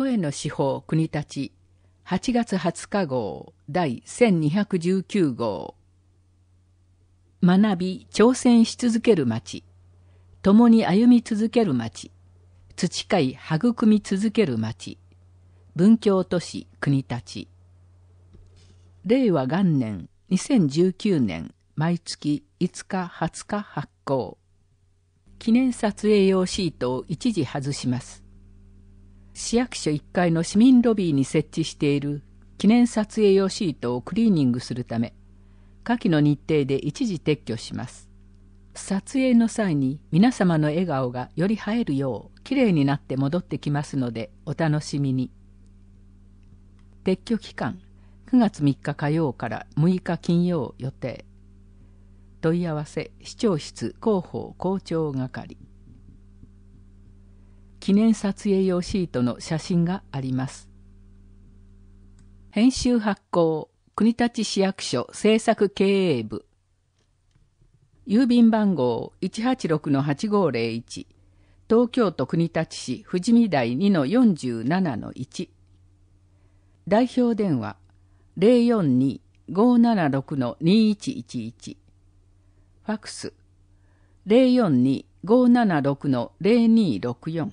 声の司法国立8月20日号第1219号学び挑戦し続ける町共に歩み続ける町培い育み続ける町文教都市国立令和元年2019年毎月5日20日発行記念撮影用シートを一時外します市役所1階の市民ロビーに設置している記念撮影用シートをクリーニングするため下記の日程で一時撤去します撮影の際に皆様の笑顔がより映えるようきれいになって戻ってきますのでお楽しみに撤去期間9月3日火曜から6日金曜予定問い合わせ市長室広報校長係記念撮影用シートの写真があります。編集発行、国立市役所政策経営部。郵便番号186-8501、東京都国立市富士見台2-47-1。代表電話042-576-2111。ファックス042-576-0264。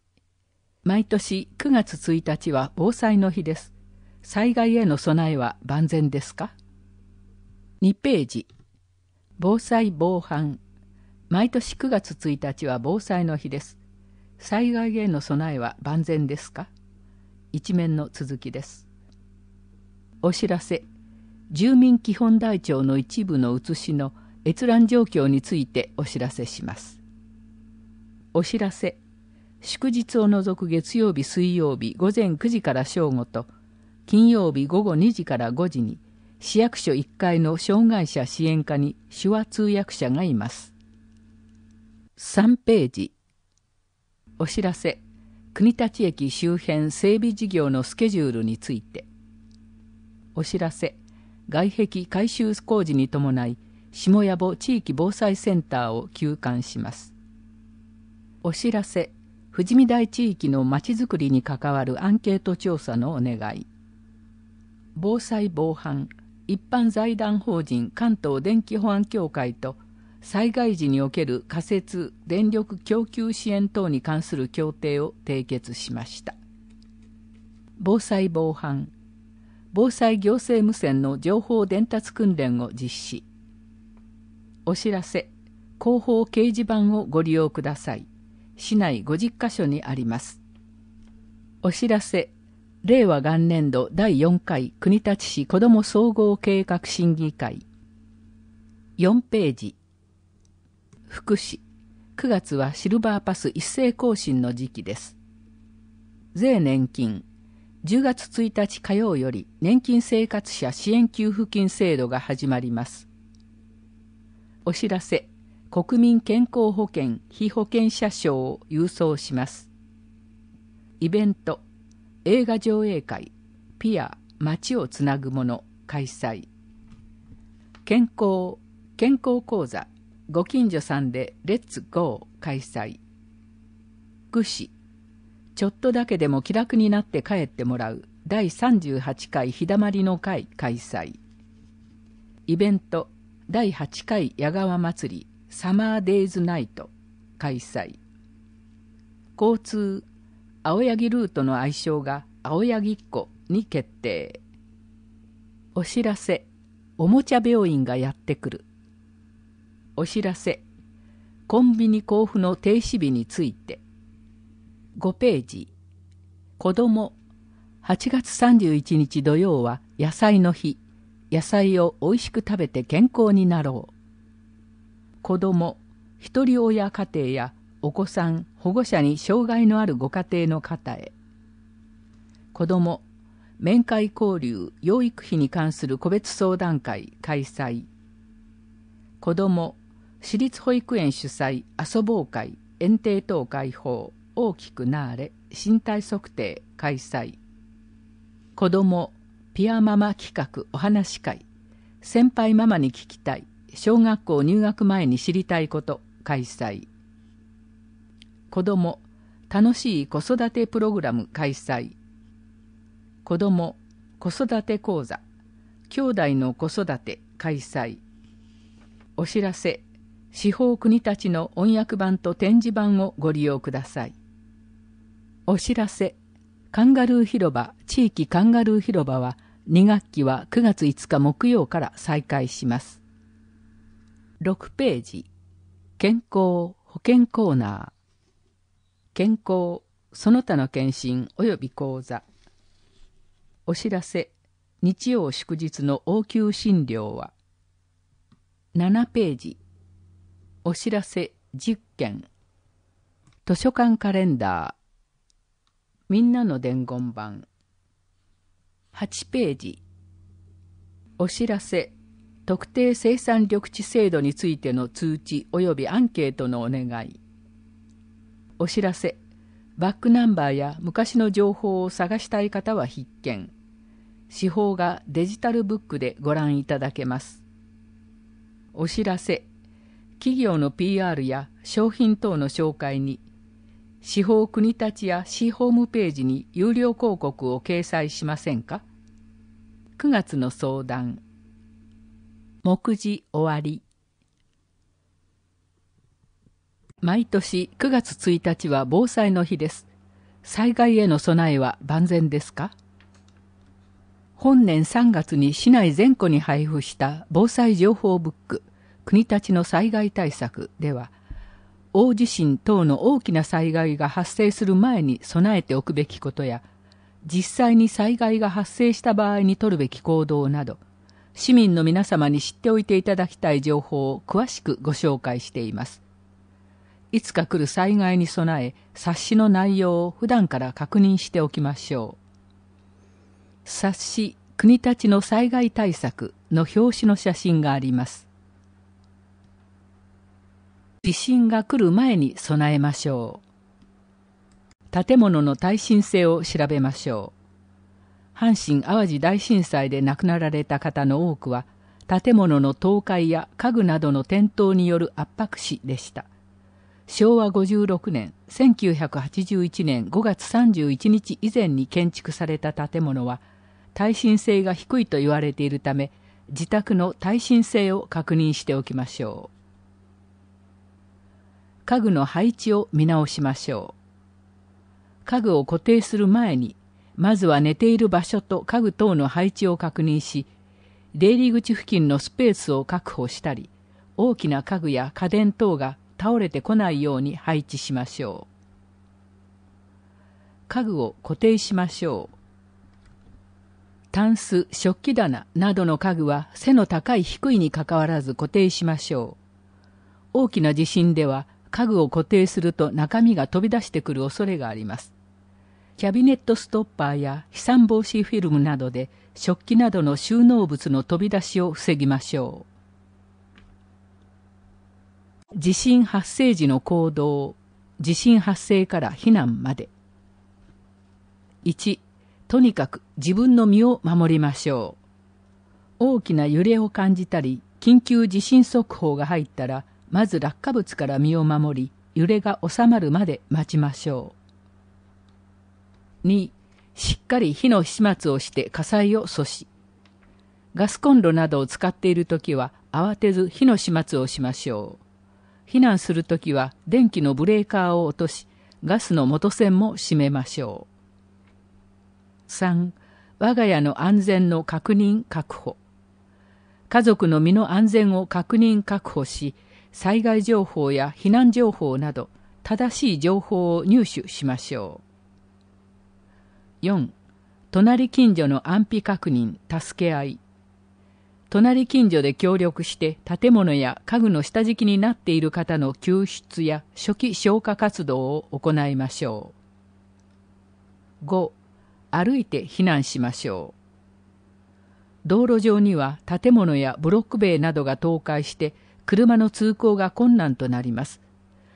毎年9月1日は防災の日です。災害への備えは万全ですか ?2 ページ。防災防犯。毎年9月1日は防災の日です。災害への備えは万全ですか一面の続きです。お知らせ。住民基本台帳の一部の写しの閲覧状況についてお知らせします。お知らせ。祝日を除く月曜日水曜日午前9時から正午と金曜日午後2時から5時に市役所1階の障害者支援課に手話通訳者がいます3ページお知らせ国立駅周辺整備事業のスケジュールについてお知らせ外壁改修工事に伴い下矢暮地域防災センターを休館しますお知らせ富士見台地域のまちづくりに関わるアンケート調査のお願い防災防犯一般財団法人関東電気保安協会と災害時における仮設電力供給支援等に関する協定を締結しました防災防犯防災行政無線の情報伝達訓練を実施お知らせ広報掲示板をご利用ください市内50カ所にあります。お知らせ、令和元年度第4回国立市子ども総合計画審議会4ページ福祉9月はシルバーパス一斉更新の時期です税年金10月1日火曜より年金生活者支援給付金制度が始まりますお知らせ国民健康保険被保険者賞を郵送しますイベント映画上映会ピア街をつなぐもの開催健康健康講座ご近所さんでレッツゴー開催福祉ちょっとだけでも気楽になって帰ってもらう第38回日だまりの会開催イベント第8回矢川祭りサマーデイズナイト開催交通青柳ルートの愛称が青柳っ子に決定お知らせおもちゃ病院がやってくるお知らせコンビニ交付の停止日について5ページ子ども8月31日土曜は野菜の日野菜をおいしく食べて健康になろう子どもひとり親家庭やお子さん保護者に障害のあるご家庭の方へ子ども面会交流養育費に関する個別相談会開催子ども私立保育園主催遊ぼう会園庭等開放大きくなあれ身体測定開催子どもピアママ企画お話会先輩ママに聞きたい小学校入学前に知りたいこと開催子ども楽しい子育てプログラム開催子ども子育て講座兄弟の子育て開催お知らせ司法国立の翻訳版と展示版をご利用くださいお知らせカンガルー広場地域カンガルー広場は2学期は9月5日木曜から再開します6ページ健康保険コーナー健康その他の検診及び講座お知らせ日曜祝日の応急診療は7ページお知らせ10件図書館カレンダーみんなの伝言版8ページお知らせ特定生産緑地制度についての通知及びアンケートのお願いお知らせバックナンバーや昔の情報を探したい方は必見司法がデジタルブックでご覧いただけますお知らせ企業の PR や商品等の紹介に司法国立や市ホームページに有料広告を掲載しませんか9月の相談目次終わり毎年9月1日は防災の日です災害への備えは万全ですか本年3月に市内全戸に配布した防災情報ブック国立の災害対策では大地震等の大きな災害が発生する前に備えておくべきことや実際に災害が発生した場合に取るべき行動など市民の皆様に知っておいていただきたい情報を詳しくご紹介しています。いつか来る災害に備え、冊子の内容を普段から確認しておきましょう。冊子、国立の災害対策の表紙の写真があります。地震が来る前に備えましょう。建物の耐震性を調べましょう。阪神・淡路大震災で亡くなられた方の多くは建物の倒壊や家具などの転倒による圧迫死でした昭和56年1981年5月31日以前に建築された建物は耐震性が低いと言われているため自宅の耐震性を確認しておきましょう家具の配置を見直しましょう家具を固定する前にまずは寝ている場所と家具等の配置を確認し、出入り口付近のスペースを確保したり、大きな家具や家電等が倒れてこないように配置しましょう。家具を固定しましょう。タンス、食器棚などの家具は背の高い低いにかかわらず固定しましょう。大きな地震では家具を固定すると中身が飛び出してくる恐れがあります。キャビネットストッパーや飛散防止フィルムなどで食器などの収納物の飛び出しを防ぎましょう地震発生時の行動地震発生から避難まで1とにかく自分の身を守りましょう大きな揺れを感じたり緊急地震速報が入ったらまず落下物から身を守り揺れが収まるまで待ちましょう2、しっかり火の始末をして火災を阻止。ガスコンロなどを使っているときは慌てず火の始末をしましょう。避難するときは電気のブレーカーを落とし、ガスの元栓も閉めましょう。3、我が家の安全の確認確保。家族の身の安全を確認確保し、災害情報や避難情報など正しい情報を入手しましょう。4隣近所の安否確認助け合い隣近所で協力して建物や家具の下敷きになっている方の救出や初期消火活動を行いましょう5歩いて避難しましょう道路上には建物やブロック塀などが倒壊して車の通行が困難となります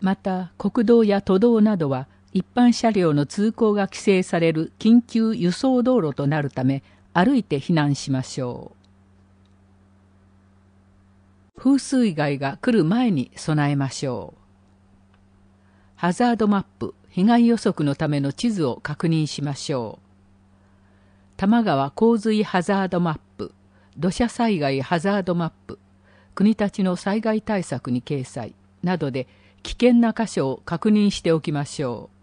また国道や都道などは一般車両の通行が規制される緊急輸送道路となるため歩いて避難しましょう風水害が来る前に備えましょうハザードマップ被害予測のための地図を確認しましょう多摩川洪水ハザードマップ土砂災害ハザードマップ国立の災害対策に掲載などで危険な箇所を確認しておきましょう。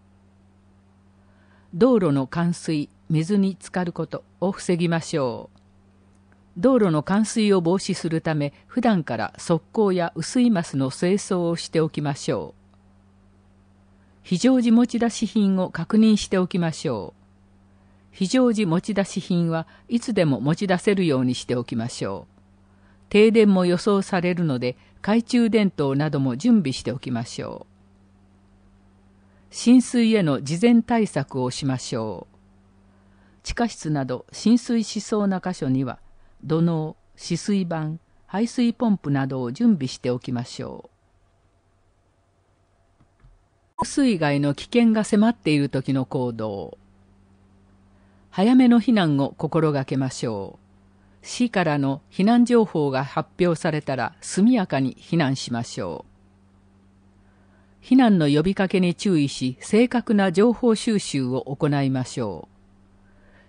道路の冠水、水に浸かることを防ぎましょう。道路の冠水を防止するため、普段から側溝や薄いマスの清掃をしておきましょう。非常時持ち出し品を確認しておきましょう。非常時持ち出し品はいつでも持ち出せるようにしておきましょう。停電も予想されるので、懐中電灯なども準備しておきましょう。浸水への事前対策をしましょう。地下室など浸水しそうな箇所には土のう、止水板、排水ポンプなどを準備しておきましょう。水害の危険が迫っている時の行動。早めの避難を心がけましょう。市からの避難情報が発表されたら速やかに避難しましょう。避難の呼びかけに注意し正確な情報収集を行いましょ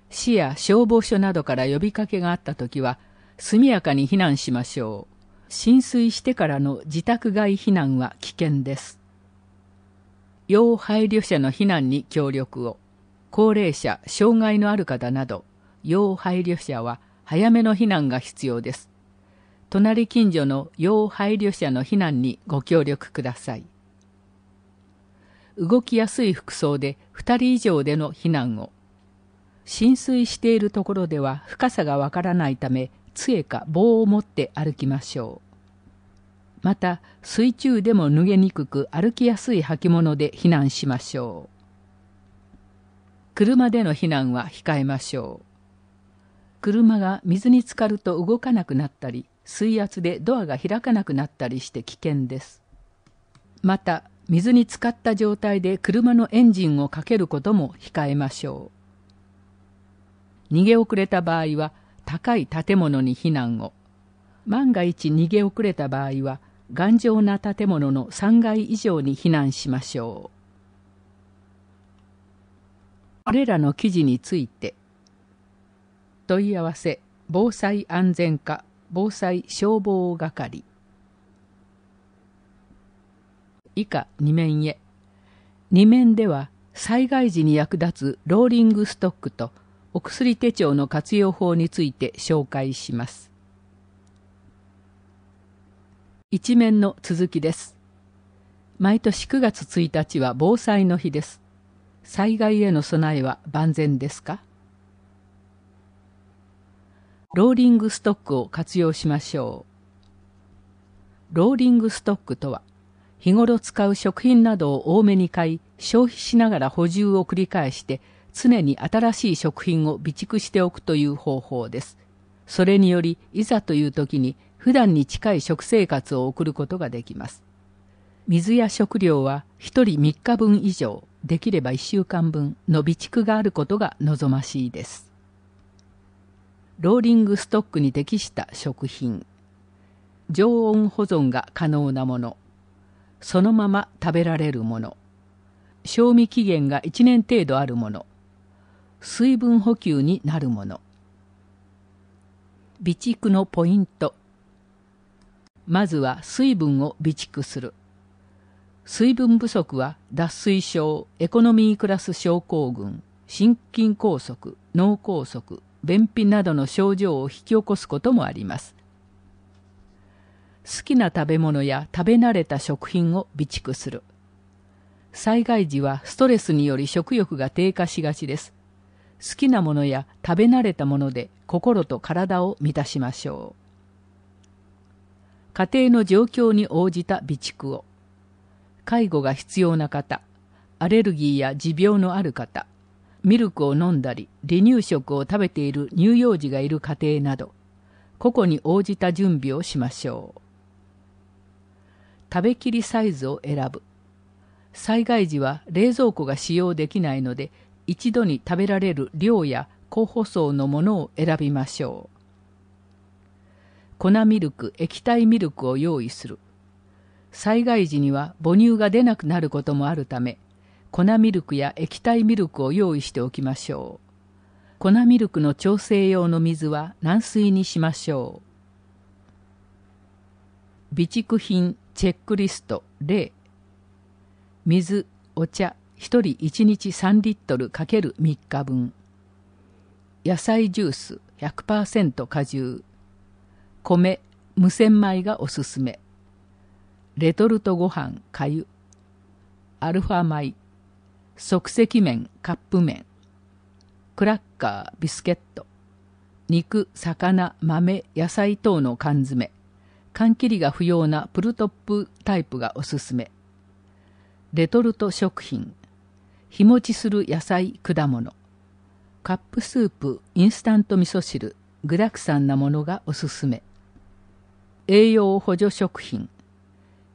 う市や消防署などから呼びかけがあった時は速やかに避難しましょう浸水してからの自宅外避難は危険です要配慮者の避難に協力を高齢者障害のある方など要配慮者は早めの避難が必要です隣近所の要配慮者の避難にご協力ください動きやすい服装で2人以上での避難を浸水しているところでは深さがわからないため杖か棒を持って歩きましょうまた水中でも脱げにくく歩きやすい履物で避難しましょう車での避難は控えましょう車が水に浸かると動かなくなったり水圧でドアが開かなくなったりして危険ですまた水に浸かった状態で車のエンジンをかけることも控えましょう。逃げ遅れた場合は高い建物に避難を。万が一逃げ遅れた場合は頑丈な建物の3階以上に避難しましょう。これらの記事について問い合わせ防災安全課防災消防係以下2面へ。2面では災害時に役立つローリングストックとお薬手帳の活用法について紹介します。一面の続きです。毎年9月1日は防災の日です。災害への備えは万全ですかローリングストックを活用しましょう。ローリングストックとは、日頃使う食品などを多めに買い消費しながら補充を繰り返して常に新しい食品を備蓄しておくという方法です。それによりいざという時に普段に近い食生活を送ることができます。水や食料は1人3日分以上、できれば1週間分の備蓄があることが望ましいです。ローリングストックに適した食品。常温保存が可能なもの。そのまま食べられるもの賞味期限が1年程度あるもの水分補給になるもの備蓄のポイントまずは水分を備蓄する水分不足は脱水症エコノミークラス症候群心筋梗塞脳梗塞便秘などの症状を引き起こすこともあります好きな食べ物や食べ慣れた食品を備蓄する。災害時はストレスにより食欲が低下しがちです。好きなものや食べ慣れたもので心と体を満たしましょう。家庭の状況に応じた備蓄を。介護が必要な方、アレルギーや持病のある方、ミルクを飲んだり、離乳食を食べている乳幼児がいる家庭など、個々に応じた準備をしましょう。食べきりサイズを選ぶ。災害時は冷蔵庫が使用できないので、一度に食べられる量や候補層のものを選びましょう。粉ミルク、液体ミルクを用意する。災害時には母乳が出なくなることもあるため、粉ミルクや液体ミルクを用意しておきましょう。粉ミルクの調整用の水は軟水にしましょう。備蓄品チェックリスト0水お茶1人1日3リットル ×3 日分野菜ジュース100%果汁米無洗米がおすすめレトルトご飯かゆアルファ米即席麺カップ麺クラッカービスケット肉魚豆野菜等の缶詰缶切りが不要なプルトップタイプがおすすめ。レトルト食品。日持ちする野菜、果物。カップスープ、インスタント味噌汁。具だくさんなものがおすすめ。栄養補助食品。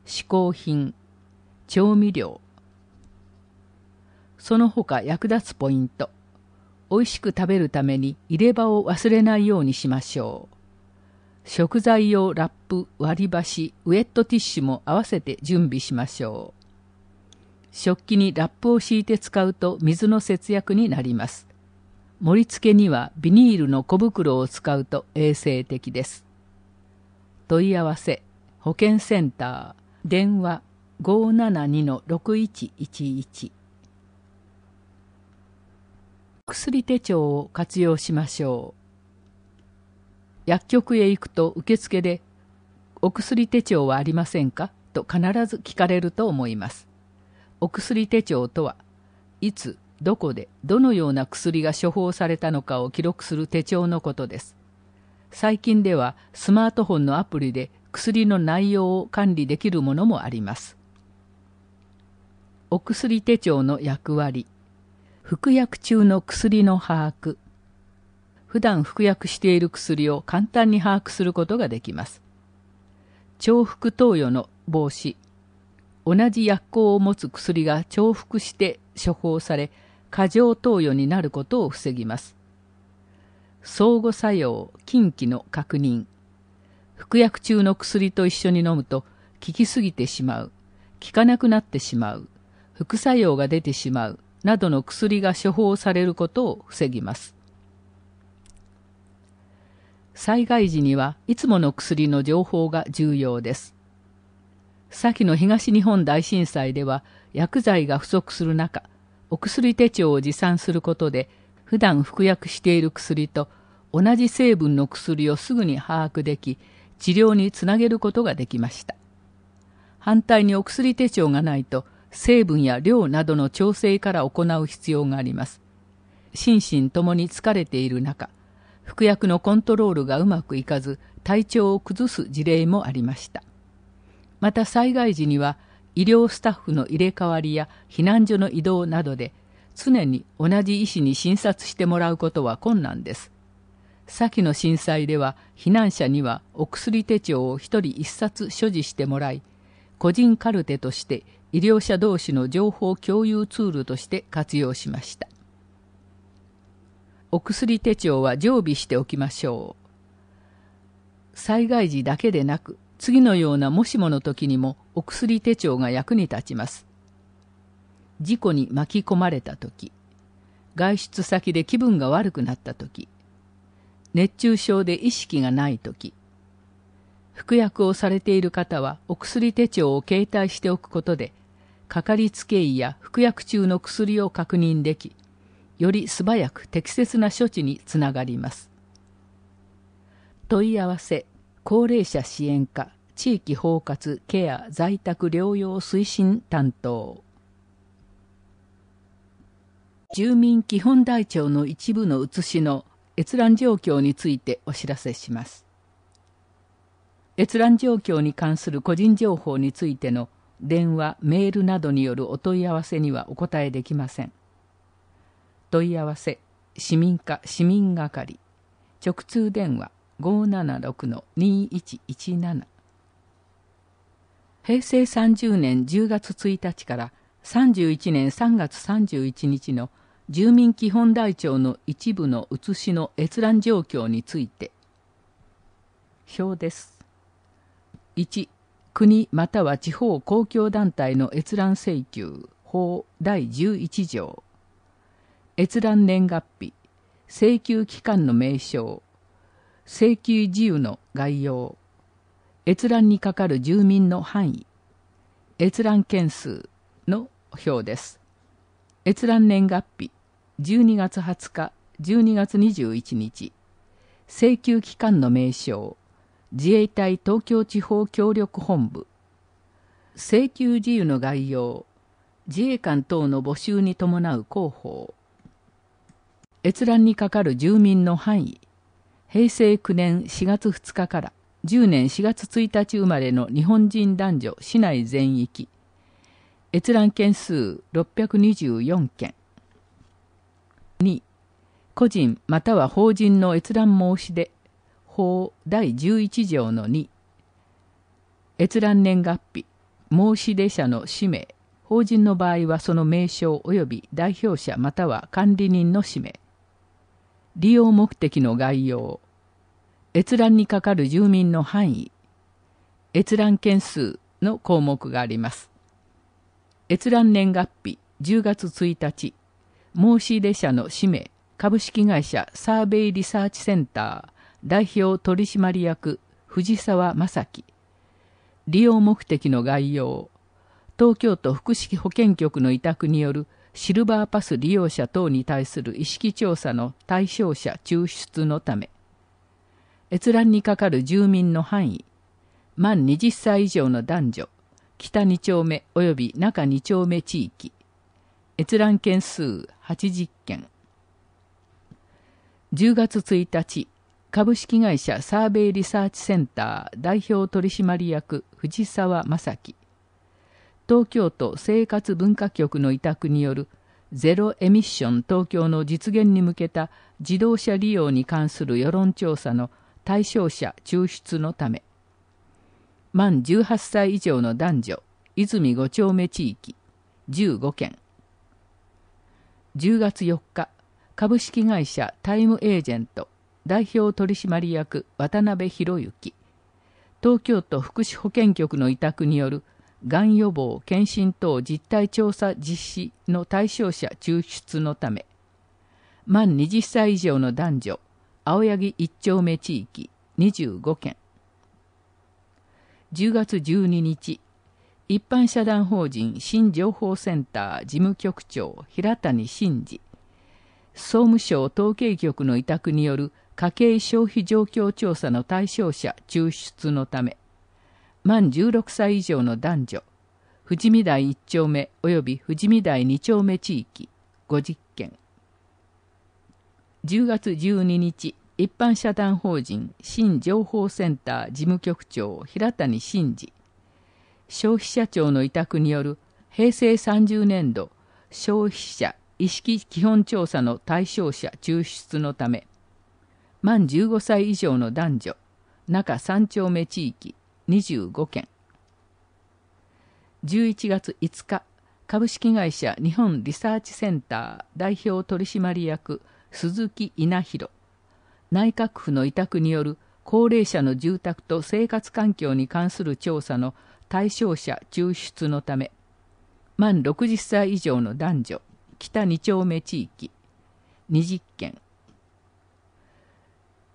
嗜好品。調味料。その他役立つポイント。美味しく食べるために入れ歯を忘れないようにしましょう。食材用ラップ、割り箸、ウェットティッシュも合わせて準備しましょう。食器にラップを敷いて使うと水の節約になります。盛り付けにはビニールの小袋を使うと衛生的です。問い合わせ、保健センター、電話572-6111薬手帳を活用しましょう。薬局へ行くと受付で「お薬手帳はありませんか?」と必ず聞かれると思います。お薬手帳とはいつどこでどのような薬が処方されたのかを記録する手帳のことです。最近ではスマートフォンのアプリで薬の内容を管理できるものもあります。お薬手帳の役割服薬中の薬の把握普段服薬している薬を簡単に把握することができます。重複投与の防止同じ薬効を持つ薬が重複して処方され過剰投与になることを防ぎます相互作用禁忌の確認服薬中の薬と一緒に飲むと効きすぎてしまう効かなくなってしまう副作用が出てしまうなどの薬が処方されることを防ぎます災害時にはいつもの薬の情報が重要です。先の東日本大震災では薬剤が不足する中、お薬手帳を持参することで、普段服薬している薬と同じ成分の薬をすぐに把握でき、治療につなげることができました。反対にお薬手帳がないと、成分や量などの調整から行う必要があります。心身ともに疲れている中、服薬のコントロールがうまくいかず体調を崩す事例もありましたまた災害時には医療スタッフの入れ替わりや避難所の移動などで常に同じ医師に診察してもらうことは困難です先の震災では避難者にはお薬手帳を1人1冊所持してもらい個人カルテとして医療者同士の情報共有ツールとして活用しましたお薬手帳は常備しておきましょう。災害時だけでなく、次のようなもしもの時にもお薬手帳が役に立ちます。事故に巻き込まれた時、外出先で気分が悪くなった時、熱中症で意識がない時、服薬をされている方はお薬手帳を携帯しておくことで、かかりつけ医や服薬中の薬を確認でき、より素早く適切な処置につながります。問い合わせ、高齢者支援課、地域包括ケア在宅療養推進担当。住民基本台帳の一部の写しの閲覧状況についてお知らせします。閲覧状況に関する個人情報についての電話、メールなどによるお問い合わせにはお答えできません。問い合わせ市民課市民係直通電話576-2117平成30年10月1日から31年3月31日の住民基本台帳の一部の写しの閲覧状況について表です1国または地方公共団体の閲覧請求法第11条閲覧年月日、請求期間の名称、請求自由の概要、閲覧にかかる住民の範囲、閲覧件数の表です。閲覧年月日、12月20日、12月21日、請求期間の名称、自衛隊東京地方協力本部、請求自由の概要、自衛官等の募集に伴う広報、閲覧にかかる住民の範囲平成9年4月2日から10年4月1日生まれの日本人男女市内全域閲覧件数624件2個人または法人の閲覧申し出法第11条の2閲覧年月日申し出者の氏名法人の場合はその名称及び代表者または管理人の氏名利用目的の概要閲覧にかかる住民の範囲閲覧件数の項目があります閲覧年月日10月1日申し入れ者の氏名株式会社サーベイリサーチセンター代表取締役藤沢正樹利用目的の概要東京都福祉保健局の委託によるシルバーパス利用者等に対する意識調査の対象者抽出のため、閲覧にかかる住民の範囲、満20歳以上の男女、北2丁目及び中2丁目地域、閲覧件数80件。10月1日、株式会社サーベイリサーチセンター代表取締役藤沢正樹。東京都生活文化局の委託によるゼロエミッション東京の実現に向けた自動車利用に関する世論調査の対象者抽出のため満18歳以上の男女泉5丁目地域15件10月4日株式会社タイムエージェント代表取締役渡辺博之東京都福祉保健局の委託によるがん予防、検診等実態調査実施の対象者抽出のため、満20歳以上の男女、青柳一丁目地域25件。10月12日、一般社団法人新情報センター事務局長平谷真二、総務省統計局の委託による家計消費状況調査の対象者抽出のため、満16歳以上の男女、富士見台1丁目及び富士見台2丁目地域50件。10月12日、一般社団法人新情報センター事務局長平谷真二、消費者庁の委託による平成30年度消費者意識基本調査の対象者抽出のため、満15歳以上の男女、中3丁目地域25件。11月5日、株式会社日本リサーチセンター代表取締役鈴木稲弘。内閣府の委託による高齢者の住宅と生活環境に関する調査の対象者抽出のため、満60歳以上の男女、北2丁目地域、20件。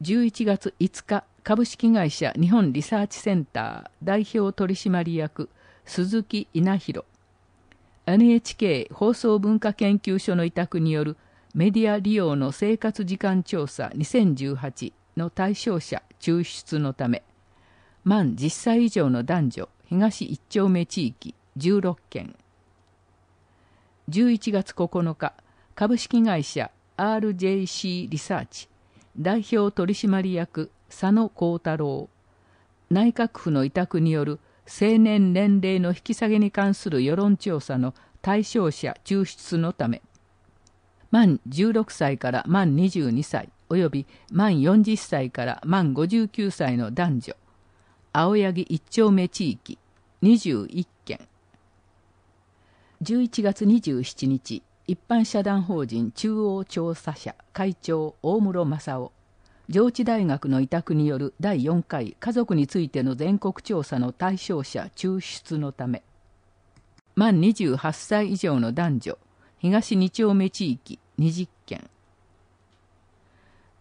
11月5日株式会社日本リサーチセンター代表取締役鈴木稲弘 NHK 放送文化研究所の委託によるメディア利用の生活時間調査2018の対象者抽出のため満10歳以上の男女東1丁目地域16件11月9日株式会社 RJC リサーチ代表取締役佐野幸太郎内閣府の委託による成年年齢の引き下げに関する世論調査の対象者抽出のため満16歳から満22歳および満40歳から満59歳の男女青柳一丁目地域21件11月27日一般社団法人中央調査者会長大室正夫上智大学の委託による第4回家族についての全国調査の対象者抽出のため満28歳以上の男女東2丁目地域20件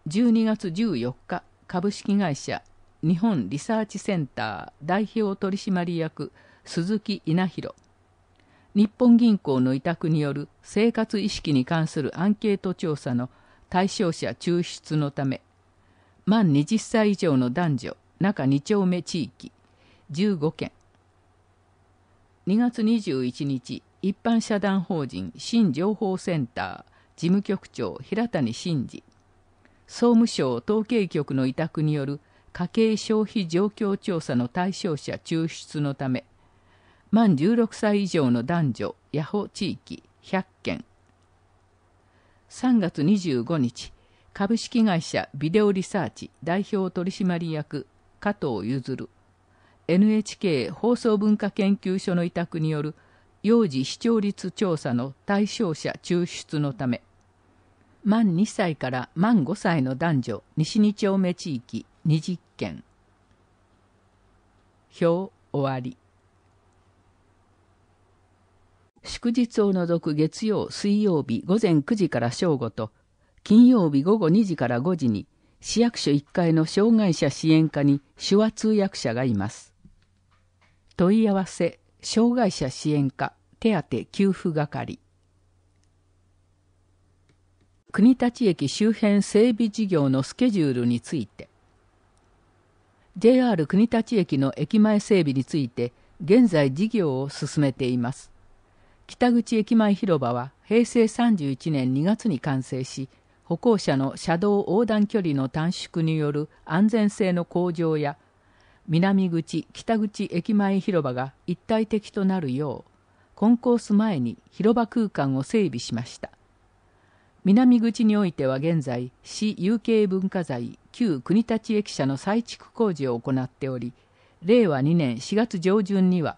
12月14日株式会社日本リサーチセンター代表取締役鈴木稲弘日本銀行の委託による生活意識に関するアンケート調査の対象者抽出のため満20歳以上の男女中2丁目地域15件2月21日一般社団法人新情報センター事務局長平谷真二総務省統計局の委託による家計消費状況調査の対象者抽出のため満16歳以上の男女ヤホ地域100件3月25日株式会社ビデオリサーチ代表取締役加藤譲 NHK 放送文化研究所の委託による幼児視聴率調査の対象者抽出のため満2歳から満5歳の男女西2丁目地域20件表終わり祝日を除く月曜水曜日午前9時から正午と金曜日午後2時から5時に市役所1階の障害者支援課に手話通訳者がいます。問い合わせ障害者支援課手当給付係国立駅周辺整備事業のスケジュールについて JR 国立駅の駅前整備について現在事業を進めています北口駅前広場は平成31年2月に完成し歩行者の車道横断距離の短縮による安全性の向上や南口北口駅前広場が一体的となるようコンコース前に広場空間を整備しました南口においては現在市有形文化財旧国立駅舎の再築工事を行っており令和2年4月上旬には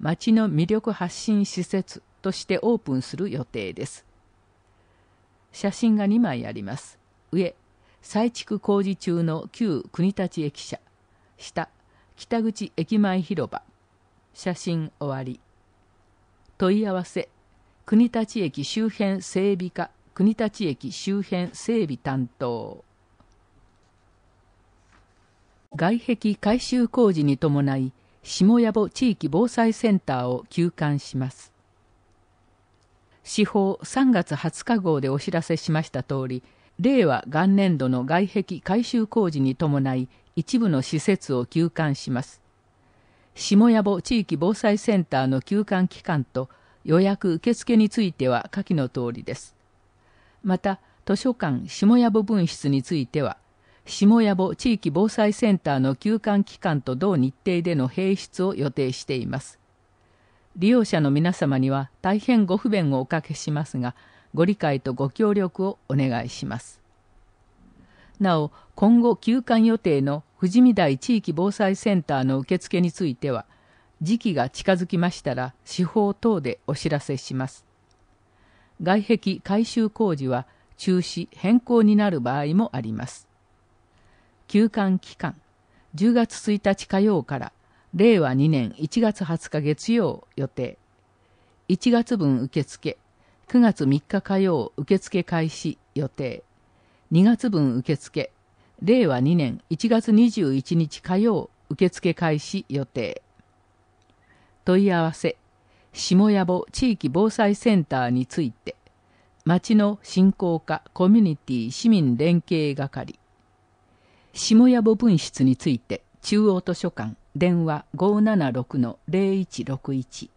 町の魅力発信施設としてオープンする予定です写真が2枚あります。上、再築工事中の旧国立駅舎。下、北口駅前広場。写真終わり。問い合わせ、国立駅周辺整備課、国立駅周辺整備担当。外壁改修工事に伴い、下野暮地域防災センターを休館します。司法3月20日号でお知らせしました通り、令和元年度の外壁改修工事に伴い、一部の施設を休館します。下野暮地域防災センターの休館期間と予約受付については下記の通りです。また、図書館下野暮分室については、下野暮地域防災センターの休館期間と同日程での閉室を予定しています。利用者の皆様には大変ご不便をおかけしますがご理解とご協力をお願いしますなお今後休館予定の富士見台地域防災センターの受付については時期が近づきましたら司法等でお知らせします外壁改修工事は中止変更になる場合もあります休館期間10月1日火曜から令和2年1月20日月曜予定。1月分受付。9月3日火曜受付開始予定。2月分受付。令和2年1月21日火曜受付開始予定。問い合わせ。下野暮地域防災センターについて。町の振興課コミュニティ市民連携係。下野暮分室について中央図書館。電話576-0161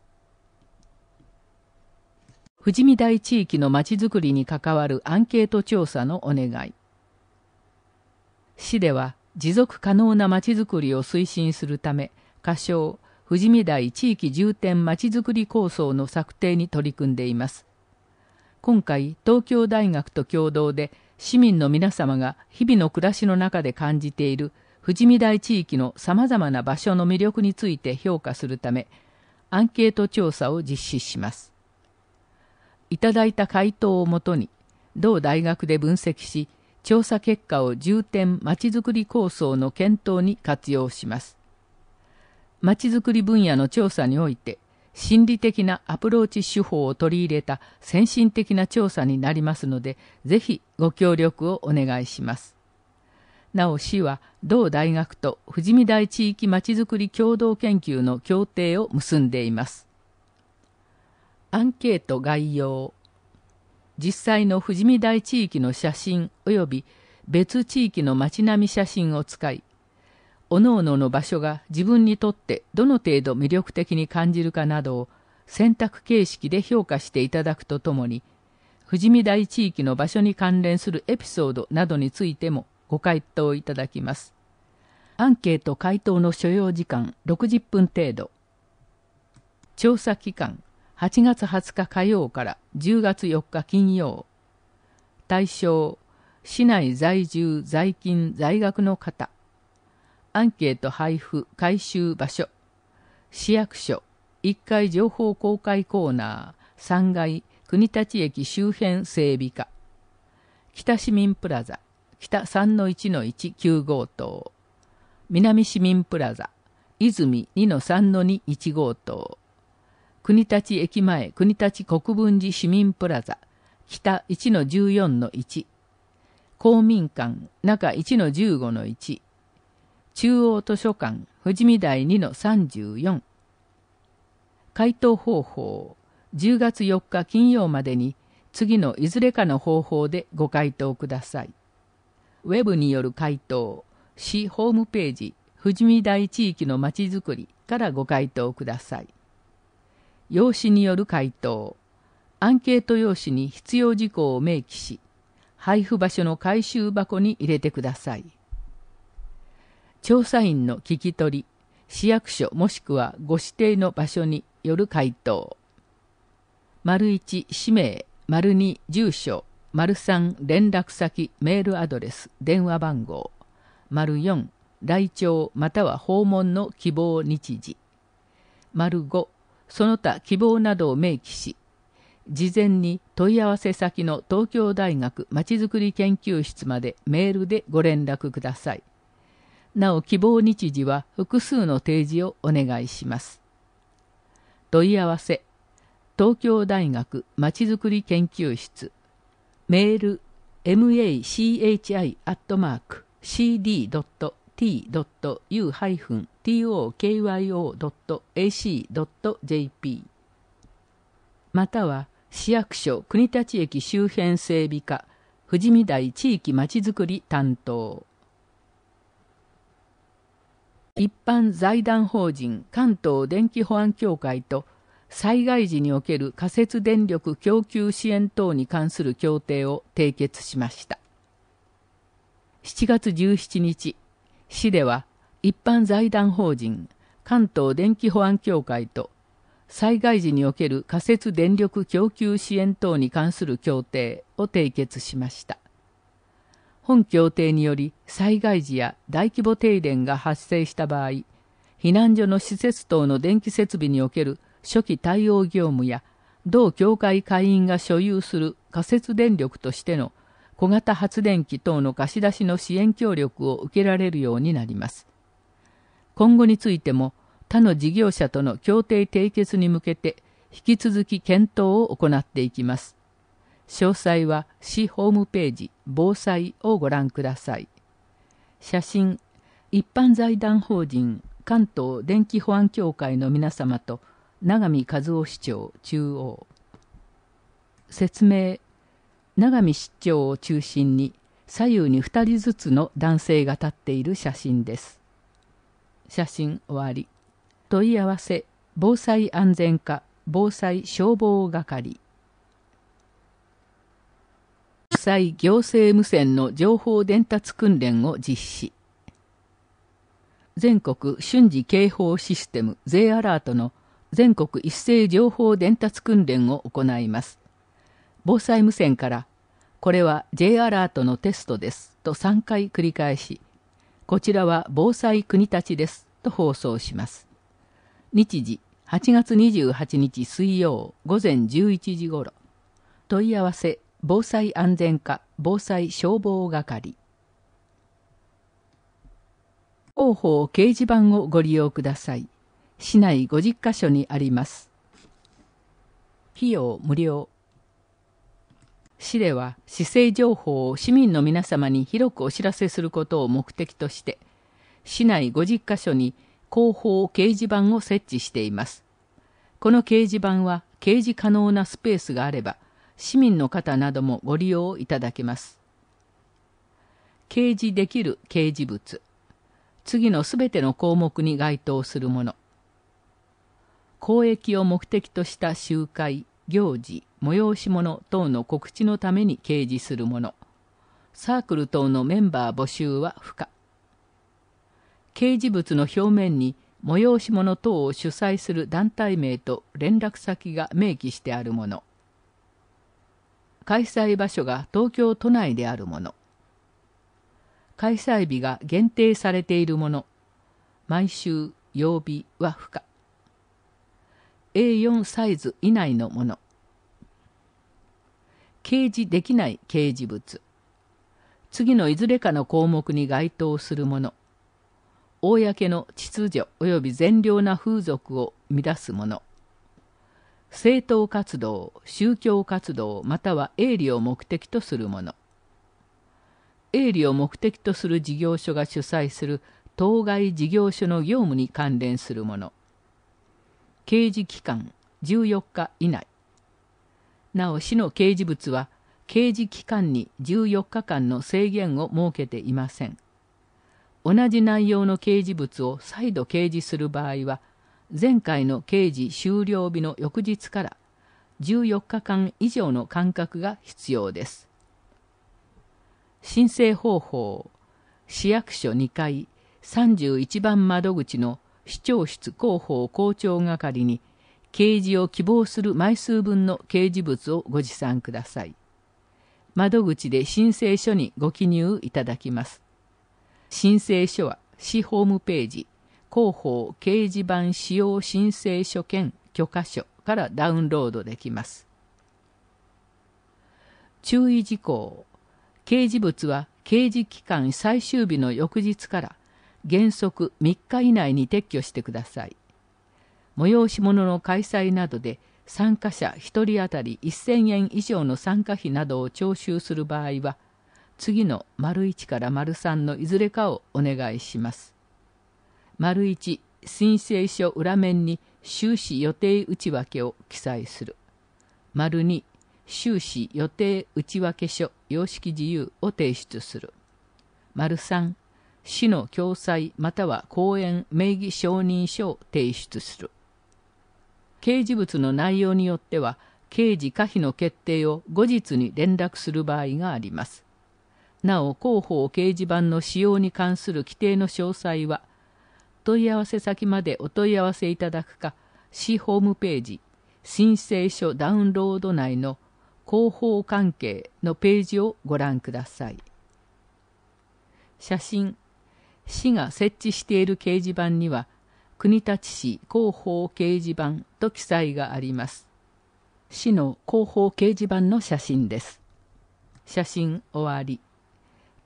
富士見台地域のまちづくりに関わるアンケート調査のお願い市では持続可能なまちづくりを推進するため仮称富士見台地域重点まちづくり構想の策定に取り組んでいます今回東京大学と共同で市民の皆様が日々の暮らしの中で感じている「富士見台地域のさまざまな場所の魅力について評価するためアンケート調査を実施します。いただいた回答をもとに同大学で分析し調査結果を重点まちづくり構想の検討に活用します。まちづくり分野の調査において心理的なアプローチ手法を取り入れた先進的な調査になりますので、是非ご協力をお願いします。なお市は同大学と富士見台地域まちづくり共同研究の協定を結んでいます。アンケート概要実際の富士見台地域の写真及び別地域の街並み写真を使い、各々の場所が自分にとってどの程度魅力的に感じるかなどを選択形式で評価していただくとともに、富士見台地域の場所に関連するエピソードなどについてもご回答いただきます。アンケート回答の所要時間60分程度。調査期間8月20日火曜から10月4日金曜。対象、市内在住、在勤、在学の方。アンケート配布、回収場所。市役所、1階情報公開コーナー、3階、国立駅周辺整備課。北市民プラザ、北3-1-195棟、南市民プラザ、泉2-3-2-1号棟、国立駅前国立国分寺市民プラザ、北1-14-1、公民館中1-15-1、中央図書館富士見台2-34、回答方法、10月4日金曜までに次のいずれかの方法でご回答ください。ウェブによる回答、市ホームページ、富士見台地域のまちづくりからご回答ください。用紙による回答、アンケート用紙に必要事項を明記し、配布場所の回収箱に入れてください。調査員の聞き取り、市役所もしくはご指定の場所による回答。丸1、氏名、丸2、住所、丸3連絡先メールアドレス電話番号丸4来庁または訪問の希望日時丸5その他希望などを明記し事前に問い合わせ先の東京大学まちづくり研究室までメールでご連絡くださいなお希望日時は複数の提示をお願いします問い合わせ東京大学まちづくり研究室メール machi.cd.t.u-tokyo.ac.jp または市役所国立駅周辺整備課富士見台地域まちづくり担当一般財団法人関東電気保安協会と災害時における仮設電力供給支援等に関する協定を締結しました7月17日市では一般財団法人関東電気保安協会と災害時における仮設電力供給支援等に関する協定を締結しました本協定により災害時や大規模停電が発生した場合避難所の施設等の電気設備における初期対応業務や同協会会員が所有する仮設電力としての小型発電機等の貸し出しの支援協力を受けられるようになります。今後についても他の事業者との協定締結に向けて引き続き検討を行っていきます。詳細は市ホームページ防災をご覧ください。写真一般財団法人関東電気保安協会の皆様と永見和夫市長中央説明永見市長を中心に左右に2人ずつの男性が立っている写真です写真終わり問い合わせ防災安全課防災消防係国際行政無線の情報伝達訓練を実施全国瞬時警報システム J アラートの全国一斉情報伝達訓練を行います防災無線からこれは J アラートのテストですと3回繰り返しこちらは防災国立ですと放送します日時8月28日水曜午前11時ごろ問い合わせ防災安全課防災消防係広報掲示板をご利用ください市内50カ所にあります。費用無料。市では市政情報を市民の皆様に広くお知らせすることを目的として、市内50カ所に広報掲示板を設置しています。この掲示板は掲示可能なスペースがあれば、市民の方などもご利用いただけます。掲示できる掲示物。次のすべての項目に該当するもの。公益を目的とした集会、行事、催し物等の告知のために掲示するもの。サークル等のメンバー募集は不可。掲示物の表面に催し物等を主催する団体名と連絡先が明記してあるもの。開催場所が東京都内であるもの。開催日が限定されているもの。毎週曜日は不可。A4 サイズ以内のもの掲示できない掲示物次のいずれかの項目に該当するもの公の秩序及び善良な風俗を乱すもの政党活動宗教活動または営利を目的とするもの営利を目的とする事業所が主催する当該事業所の業務に関連するもの刑事期間14日以内なお市の刑事物は刑事期間に14日間の制限を設けていません同じ内容の刑事物を再度掲示する場合は前回の刑事終了日の翌日から14日間以上の間隔が必要です申請方法市役所2階31番窓口の市長室広報校長係に掲示を希望する枚数分の掲示物をご持参ください。窓口で申請書にご記入いただきます。申請書は市ホームページ広報掲示板使用申請書兼許可書からダウンロードできます。注意事項掲示物は掲示期間最終日の翌日から原則3日以内に撤去してください催し物の開催などで参加者1人当たり1000円以上の参加費などを徴収する場合は次の丸1から3のいずれかをお願いします丸1申請書裏面に収支予定内訳を記載する丸2収支予定内訳書様式自由を提出する3市の共済または公園名義承認書を提出する。掲示物の内容によっては、刑事可否の決定を後日に連絡する場合があります。なお、広報掲示板の使用に関する規定の詳細は、問い合わせ先までお問い合わせいただくか、市ホームページ、申請書ダウンロード内の広報関係のページをご覧ください。写真市が設置している掲示板には、国立市広報掲示板と記載があります。市の広報掲示板の写真です。写真終わり。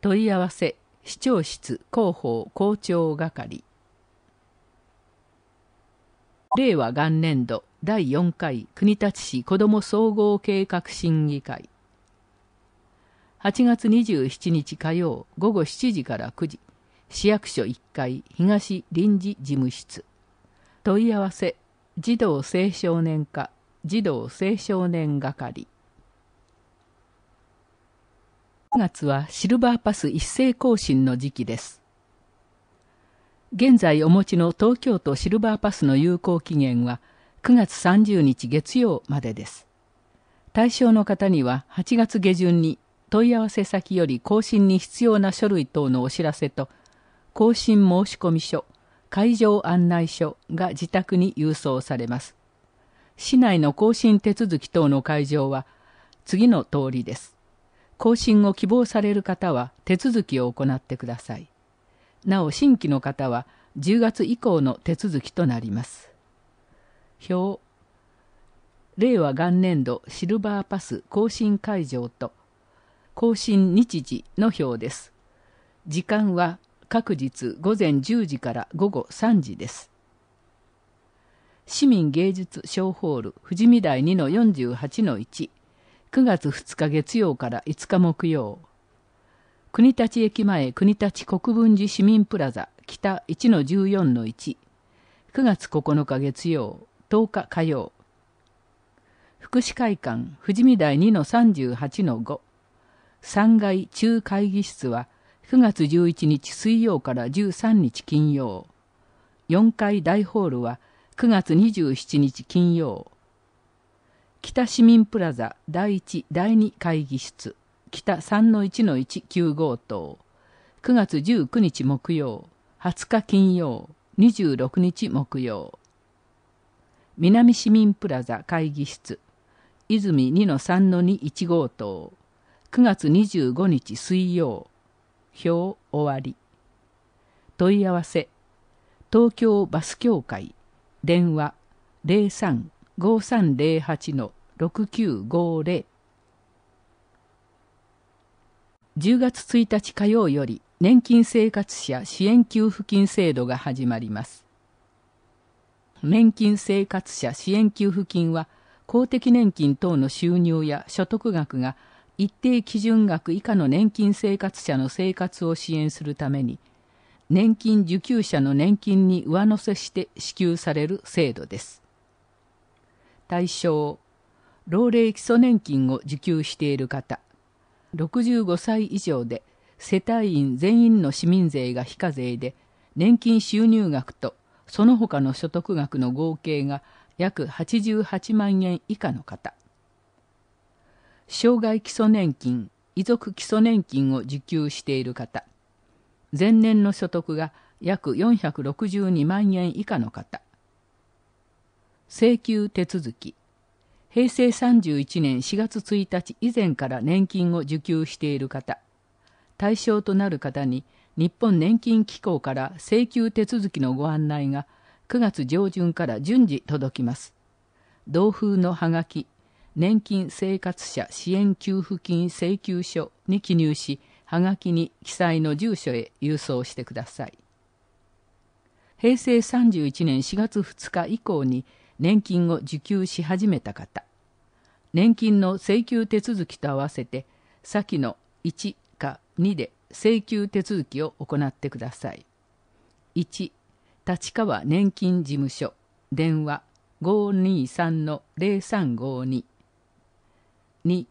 問い合わせ、市長室広報校長係。令和元年度第4回国立市子ども総合計画審議会8月27日火曜午後7時から9時市役所1階東臨時事務室問い合わせ児童青少年課児童青少年係9月はシルバーパス一斉更新の時期です現在お持ちの東京都シルバーパスの有効期限は9月30日月曜までです対象の方には8月下旬に問い合わせ先より更新に必要な書類等のお知らせと更新申込書、会場案内書が自宅に郵送されます。市内の更新手続き等の会場は、次の通りです。更新を希望される方は手続きを行ってください。なお、新規の方は10月以降の手続きとなります。表、令和元年度シルバーパス更新会場と、更新日時の表です。時間は各日午前10時から午後3時です。市民芸術小ホール富士見台2の48の1、9月2日月曜から5日木曜、国立駅前国立国分寺市民プラザ北1の14の1、9月9日月曜、10日火曜、福祉会館富士見台2の38の5、3階中会議室は9月11日水曜から13日金曜4階大ホールは9月27日金曜北市民プラザ第1第2会議室北3 1 1 9号棟9月19日木曜20日金曜26日木曜南市民プラザ会議室泉2 3 2 1号棟9月25日水曜表終わり。問い合わせ、東京バス協会、電話03-5308-6950。10月1日火曜より年金生活者支援給付金制度が始まります。年金生活者支援給付金は公的年金等の収入や所得額が一定基準額以下の年金生活者の生活を支援するために年金受給者の年金に上乗せして支給される制度です対象老齢基礎年金を受給している方65歳以上で世帯員全員の市民税が非課税で年金収入額とその他の所得額の合計が約88万円以下の方障害基礎年金、遺族基礎年金を受給している方、前年の所得が約462万円以下の方、請求手続き、平成31年4月1日以前から年金を受給している方、対象となる方に日本年金機構から請求手続きのご案内が9月上旬から順次届きます。同封のはがき年金生活者支援給付金請求書に記入し、はがきに記載の住所へ郵送してください。平成31年4月2日以降に年金を受給し始めた方、年金の請求手続きと合わせて、先の1か2で請求手続きを行ってください。1、立川年金事務所、電話523-0352 2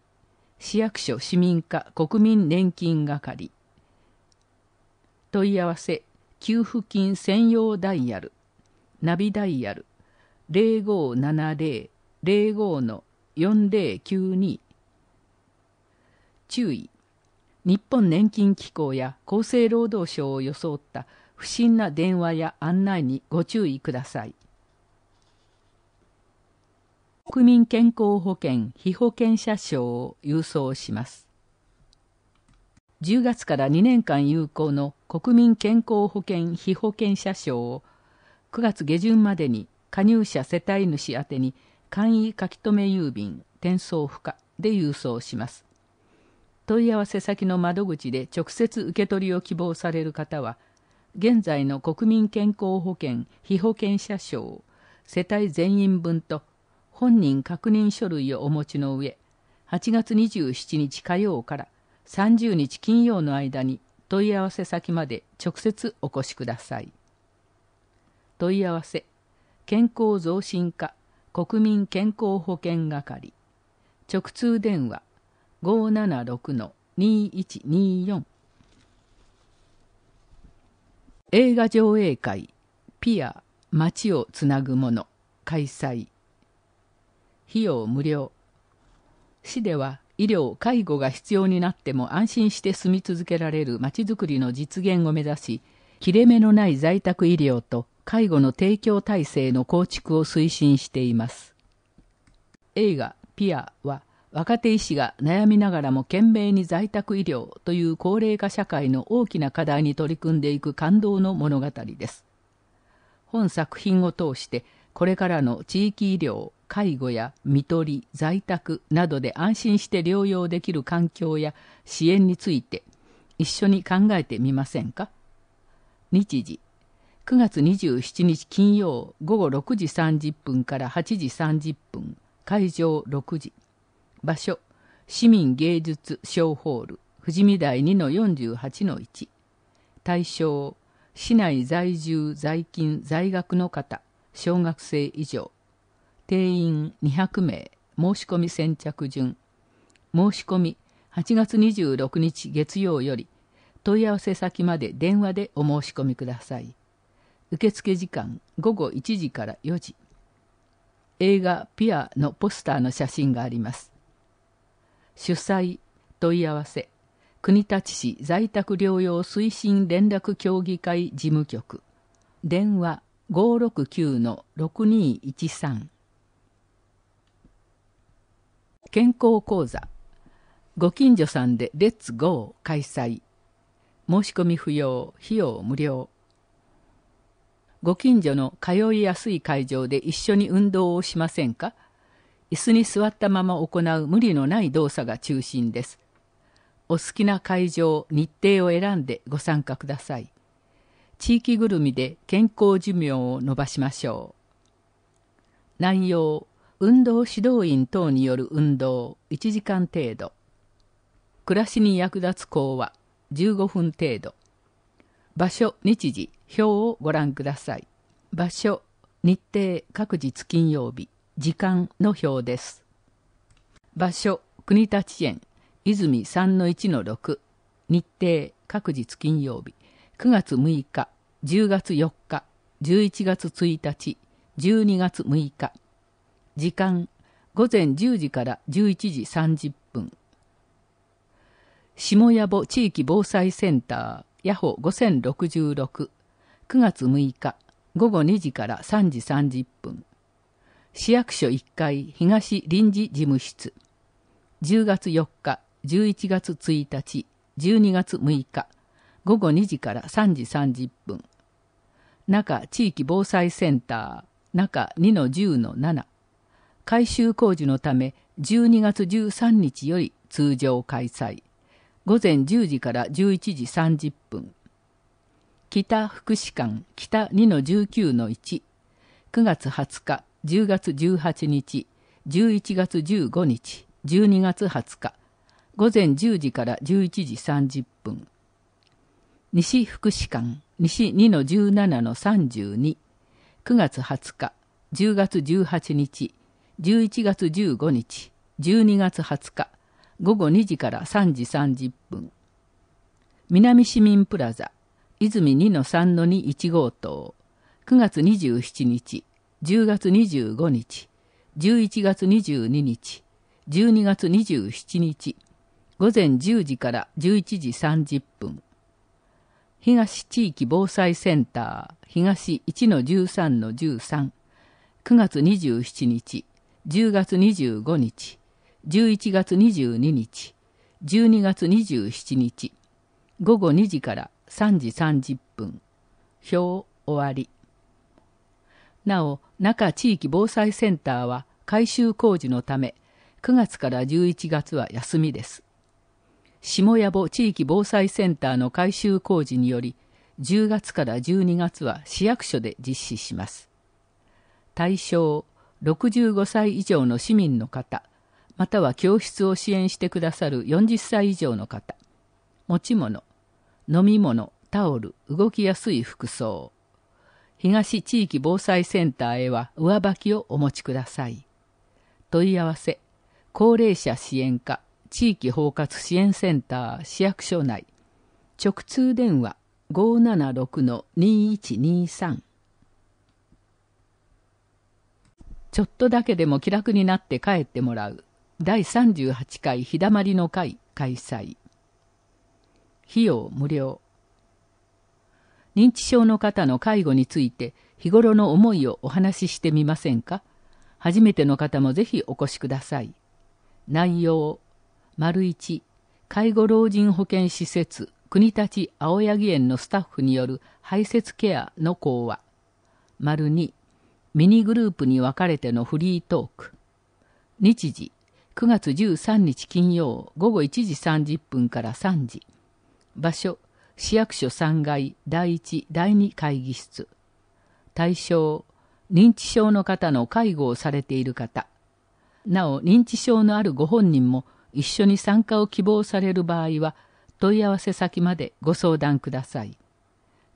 市役所市民課国民年金係問い合わせ給付金専用ダイヤルナビダイヤル0570-05の4092注意日本年金機構や厚生労働省を装った不審な電話や案内にご注意ください。国民健康保険被保険者証を郵送します10月から2年間有効の国民健康保険被保険者証を9月下旬までに加入者世帯主宛に簡易書留郵便転送不可で郵送します問い合わせ先の窓口で直接受け取りを希望される方は現在の国民健康保険被保険者証世帯全員分と本人確認書類をお持ちの上、8月27日火曜から30日金曜の間に問い合わせ先まで直接お越しください。問い合わせ、健康増進課国民健康保険係、直通電話576-2124映画上映会、ピア、街をつなぐもの、開催。費用無料市では医療介護が必要になっても安心して住み続けられるまちづくりの実現を目指し切れ目のない在宅医療と介護の提供体制の構築を推進しています映画「ピア」は若手医師が悩みながらも懸命に在宅医療という高齢化社会の大きな課題に取り組んでいく感動の物語です本作品を通してこれからの地域医療介護や看取り在宅などで安心して療養できる環境や支援について一緒に考えてみませんか日時9月27日金曜午後6時30分から8時30分会場6時場所市民芸術小ホール富士見台2の48の1対象市内在住在勤在学の方小学生以上定員200名申し込み先着順申し込み8月26日月曜より問い合わせ先まで電話でお申し込みください受付時間午後1時から4時映画「ピア」のポスターの写真があります主催問い合わせ国立市在宅療養推進連絡協議会事務局電話569-6213健康講座ご近所さんでレッツゴー開催申し込み不要費用無料ご近所の通いやすい会場で一緒に運動をしませんか椅子に座ったまま行う無理のない動作が中心ですお好きな会場日程を選んでご参加ください地域ぐるみで健康寿命を伸ばしましょう内容運動指導員等による運動1時間程度暮らしに役立つ講話15分程度場所日時表をご覧ください場所日程各日金曜日時間の表です場所国立園泉3-1-6日程各日金曜日9月6日10月4日11月1日12月6日時間午前10時から11時30分下野暮地域防災センターヤホ5066 9月6日午後2時から3時30分市役所1階東臨時事務室10月4日11月1日12月6日午後2時から3時30分中地域防災センター中2の10の7改修工事のため12月13日より通常開催午前10時から11時30分北福祉館北2の19の19月20日10月18日11月15日12月20日午前10時から11時30分西福祉館西2の17の329月20日10月18日11月15日、12月20日、午後2時から3時30分。南市民プラザ、泉2-3-2-1号棟、9月27日、10月25日、11月22日、12月27日、午前10時から11時30分。東地域防災センター東1 13 139月27日10月25日、11月22日、12月27日、午後2時から3時30分、表終わり。なお、中地域防災センターは改修工事のため、9月から11月は休みです。下野暮地域防災センターの改修工事により、10月から12月は市役所で実施します。対象、65歳以上の市民の方または教室を支援してくださる40歳以上の方持ち物飲み物タオル動きやすい服装東地域防災センターへは上履きをお持ちください問い合わせ高齢者支援課地域包括支援センター市役所内直通電話576-2123ちょっとだけでも気楽になって帰ってもらう第38回日だまりの会開催費用無料認知症の方の介護について日頃の思いをお話ししてみませんか初めての方もぜひお越しください内容丸1介護老人保健施設国立青柳園のスタッフによる排泄ケアの講話丸2ミニグループに分かれてのフリートーク日時9月13日金曜午後1時30分から3時場所市役所3階第1第2会議室対象認知症の方の介護をされている方なお認知症のあるご本人も一緒に参加を希望される場合は問い合わせ先までご相談ください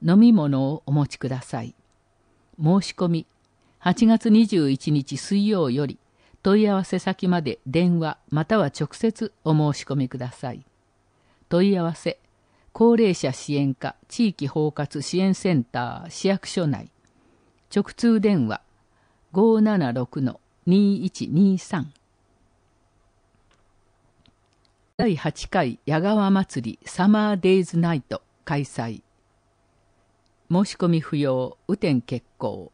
飲み物をお持ちください申し込み8月21日水曜より問い合わせ先まで電話または直接お申し込みください。問い合わせ高齢者支援課地域包括支援センター市役所内直通電話576-2123第8回矢川祭りサマーデイズナイト開催申し込み不要雨天決行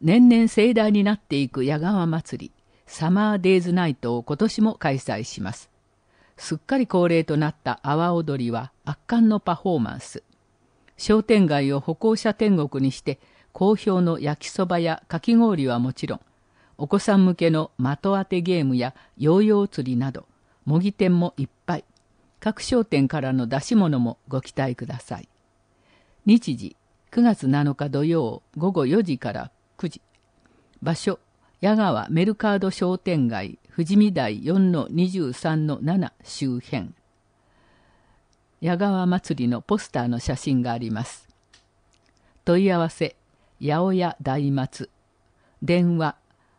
年々盛大になっていく矢川祭り、サマーデイズナイトを今年も開催します。すっかり恒例となった阿波踊りは圧巻のパフォーマンス。商店街を歩行者天国にして、好評の焼きそばやかき氷はもちろん、お子さん向けの的当てゲームやヨーヨー釣りなど、模擬店もいっぱい。各商店からの出し物もご期待ください。日時9月7日土曜午後4時から9時。場所、矢川メルカード商店街、富士見台4-23-7周辺。矢川祭りのポスターの写真があります。問い合わせ、八百屋大松。電話、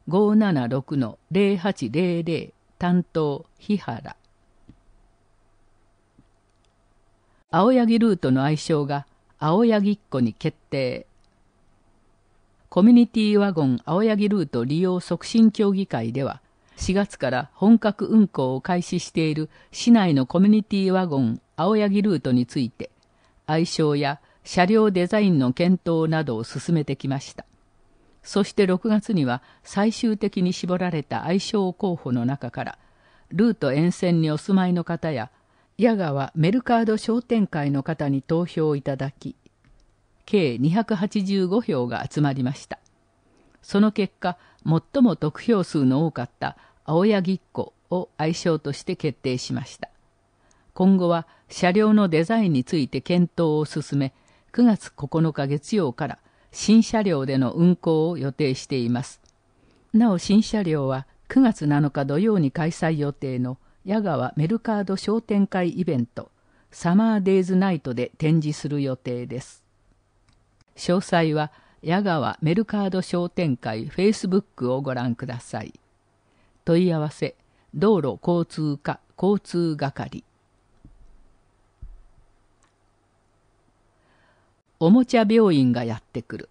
576-0800担当、日原。青柳ルートの愛称が青柳っ子に決定。コミュニティワゴン青柳ルート利用促進協議会では、4月から本格運行を開始している市内のコミュニティワゴン青柳ルートについて、愛称や車両デザインの検討などを進めてきました。そして6月には最終的に絞られた愛称候補の中から、ルート沿線にお住まいの方や、矢川メルカード商店会の方に投票いただき、計285票が集まりました。その結果、最も得票数の多かった青柳っ子を愛称として決定しました。今後は車両のデザインについて検討を進め、9月9日月曜から新車両での運行を予定しています。なお新車両は9月7日土曜に開催予定の矢川メルカード商店会イベントサマーデイズナイトで展示する予定です。詳細は矢川メルカード商店会フェイスブックをご覧ください。問い合わせ、道路交通課交通係。おもちゃ病院がやってくる。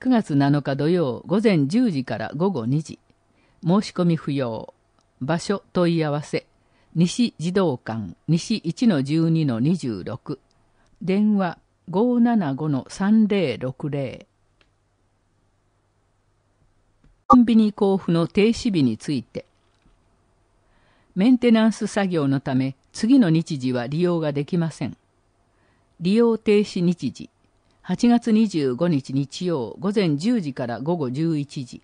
9月7日土曜午前10時から午後2時。申し込み不要。場所問い合わせ。西児童館西1-12-26。電話575-3060コンビニ交付の停止日についてメンテナンス作業のため次の日時は利用ができません利用停止日時8月25日日曜午前10時から午後11時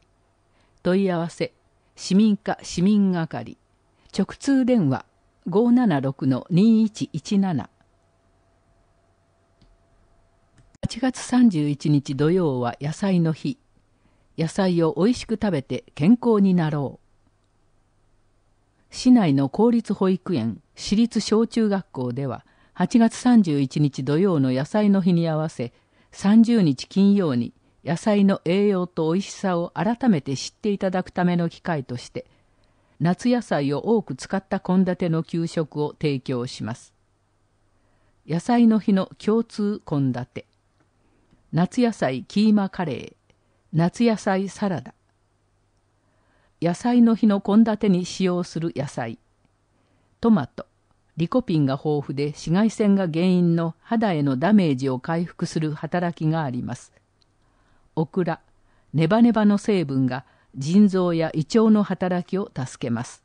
問い合わせ市民課市民係直通電話576-2117 8月31日土曜は野菜の日野菜をおいしく食べて健康になろう市内の公立保育園私立小中学校では8月31日土曜の野菜の日に合わせ30日金曜に野菜の栄養とおいしさを改めて知っていただくための機会として夏野菜を多く使った献立の給食を提供します野菜の日の共通献立夏野菜キーマカレー夏野菜サラダ野菜の日の献立に使用する野菜トマトリコピンが豊富で紫外線が原因の肌へのダメージを回復する働きがありますオクラネバネバの成分が腎臓や胃腸の働きを助けます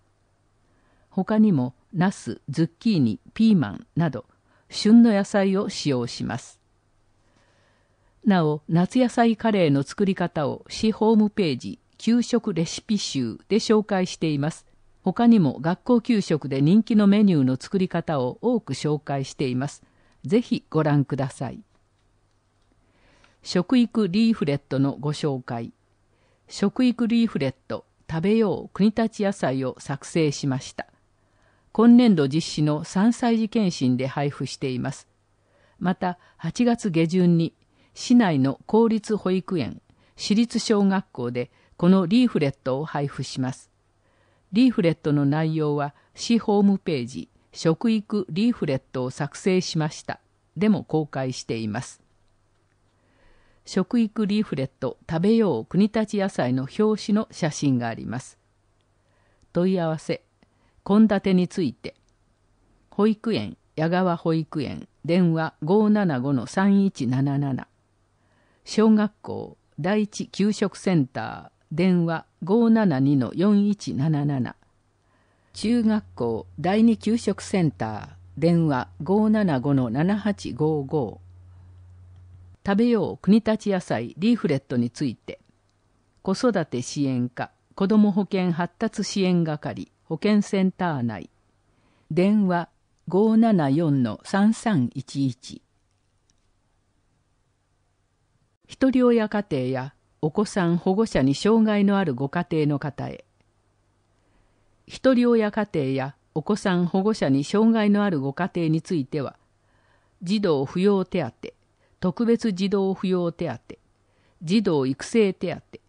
他にもナスズッキーニピーマンなど旬の野菜を使用しますなお、夏野菜カレーの作り方を市ホームページ、給食レシピ集で紹介しています。他にも学校給食で人気のメニューの作り方を多く紹介しています。ぜひご覧ください。食育リーフレットのご紹介。食育リーフレット、食べよう国立野菜を作成しました。今年度実施の3歳児検診で配布しています。また、8月下旬に市内の公立保育園、私立小学校でこのリーフレットを配布します。リーフレットの内容は市ホームページ、食育リーフレットを作成しました。でも公開しています。食育リーフレット食べよう国立野菜の表紙の写真があります。問い合わせ、献立について、保育園、矢川保育園、電話575-3177、小学校第一給食センター電話572-4177中学校第二給食センター電話575-7855食べよう国立野菜リーフレットについて子育て支援課子ども保健発達支援係保健センター内電話574-3311ひとり親家庭やお子さん保護者に障害のあるご家庭の方へひとり親家庭やお子さん保護者に障害のあるご家庭については児童扶養手当特別児童扶養手当児童育成手当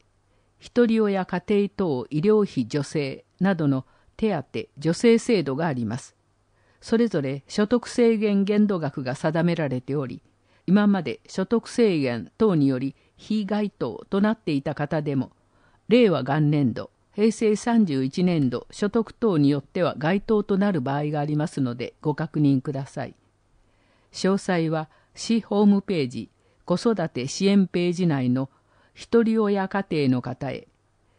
ひとり親家庭等医療費助成などの手当助成制度がありますそれぞれ所得制限限度額が定められており今まで所得制限等により被該当となっていた方でも、令和元年度、平成31年度所得等によっては該当となる場合がありますのでご確認ください。詳細は市ホームページ子育て支援ページ内のひとり親家庭の方へ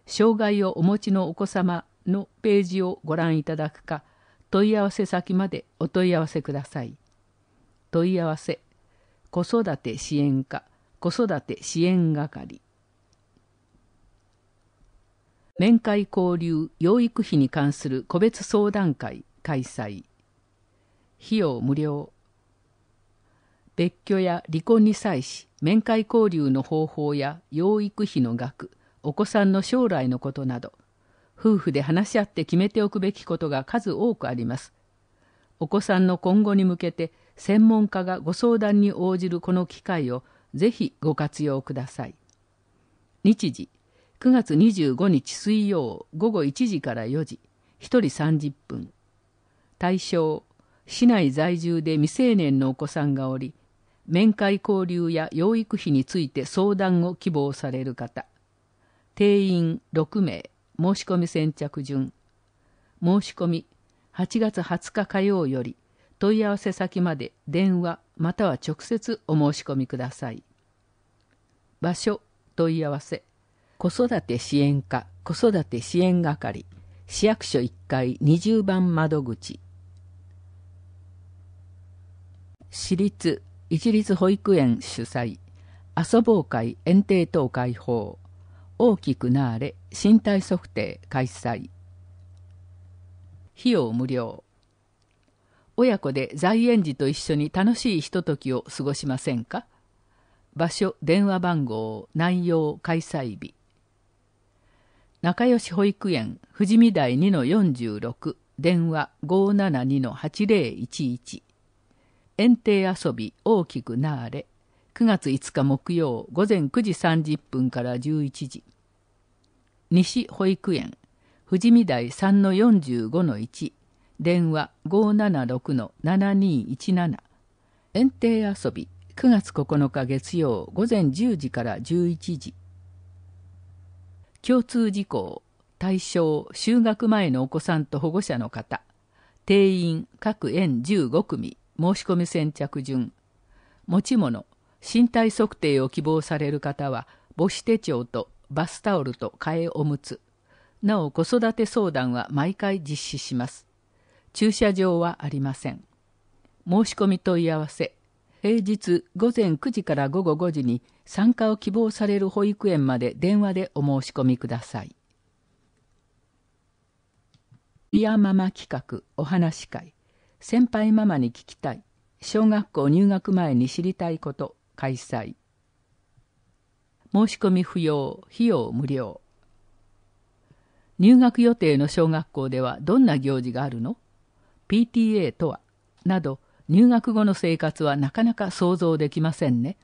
障害をお持ちのお子様のページをご覧いただくか問い合わせ先までお問い合わせください。問い合わせ子育て支援課子育て支援係面会交流養育費に関する個別相談会開催費用無料別居や離婚に際し面会交流の方法や養育費の額お子さんの将来のことなど夫婦で話し合って決めておくべきことが数多くありますお子さんの今後に向けて専門家がご相談に応じるこの機会をぜひご活用ください。日時9月25日水曜午後1時から4時1人30分対象市内在住で未成年のお子さんがおり面会交流や養育費について相談を希望される方定員6名申し込み先着順申し込み8月20日火曜より問い合わせ先まで電話または直接お申し込みください場所問い合わせ子育て支援課子育て支援係市役所1階20番窓口私立一律保育園主催遊ぼう会園庭等開放大きくなあれ身体測定開催費用無料親子で在園児と一緒に楽しいひとときを過ごしませんか場所電話番号内容開催日仲良し保育園富士見台2-46電話572-8011園庭遊び大きくなあれ9月5日木曜午前9時30分から11時西保育園富士見台3-45-1電話576-7217園庭遊び9月9日月曜午前10時から11時共通事項対象就学前のお子さんと保護者の方定員各園15組申し込み先着順持ち物身体測定を希望される方は母子手帳とバスタオルと替えおむつなお子育て相談は毎回実施します駐車場はありません申し込み問い合わせ平日午前9時から午後5時に参加を希望される保育園まで電話でお申し込みくださいいアママ企画お話会先輩ママに聞きたい小学校入学前に知りたいこと開催申し込み不要費用無料入学予定の小学校ではどんな行事があるの PTA とはなど入学後の生活はなかなか想像できませんね。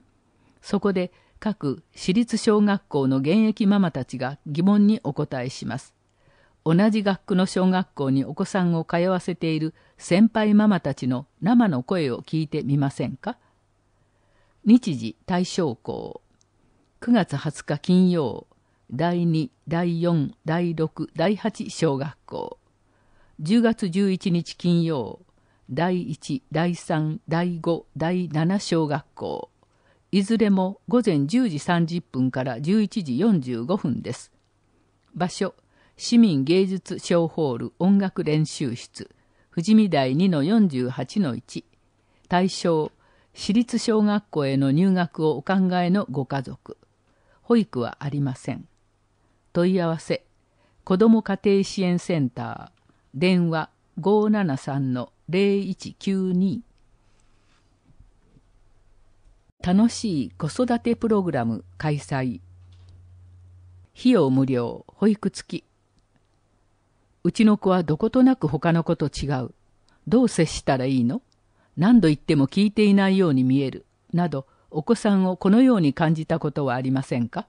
そこで各私立小学校の現役ママたちが疑問にお答えします。同じ学区の小学校にお子さんを通わせている先輩ママたちの生の声を聞いてみませんか日時大正校9月20日金曜第2第4第6第8小学校10月11日金曜第1第3第5第7小学校いずれも午前10時30分から11時45分です場所市民芸術小ホール音楽練習室富士見台2の48の1対象私立小学校への入学をお考えのご家族保育はありません問い合わせ子ども家庭支援センター電話573-0192楽しい子育てプログラム開催費用無料保育付きうちの子はどことなく他の子と違うどう接したらいいの何度言っても聞いていないように見えるなどお子さんをこのように感じたことはありませんか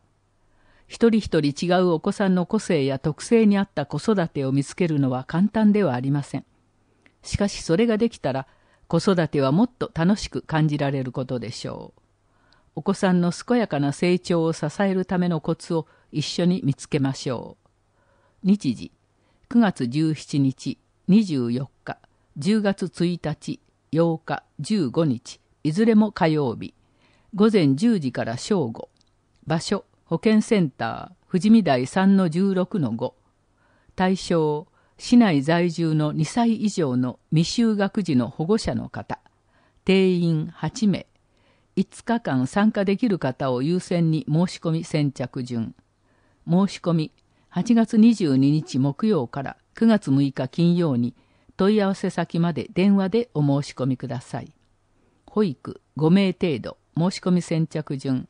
一人一人違うお子さんの個性や特性に合った子育てを見つけるのは簡単ではありません。しかしそれができたら、子育てはもっと楽しく感じられることでしょう。お子さんの健やかな成長を支えるためのコツを一緒に見つけましょう。日時、9月17日、24日、10月1日、8日、15日、いずれも火曜日、午前10時から正午、場所、保健センター富士見台3の16の5対象市内在住の2歳以上の未就学児の保護者の方定員8名5日間参加できる方を優先に申し込み先着順申し込み8月22日木曜から9月6日金曜に問い合わせ先まで電話でお申し込みください保育5名程度申し込み先着順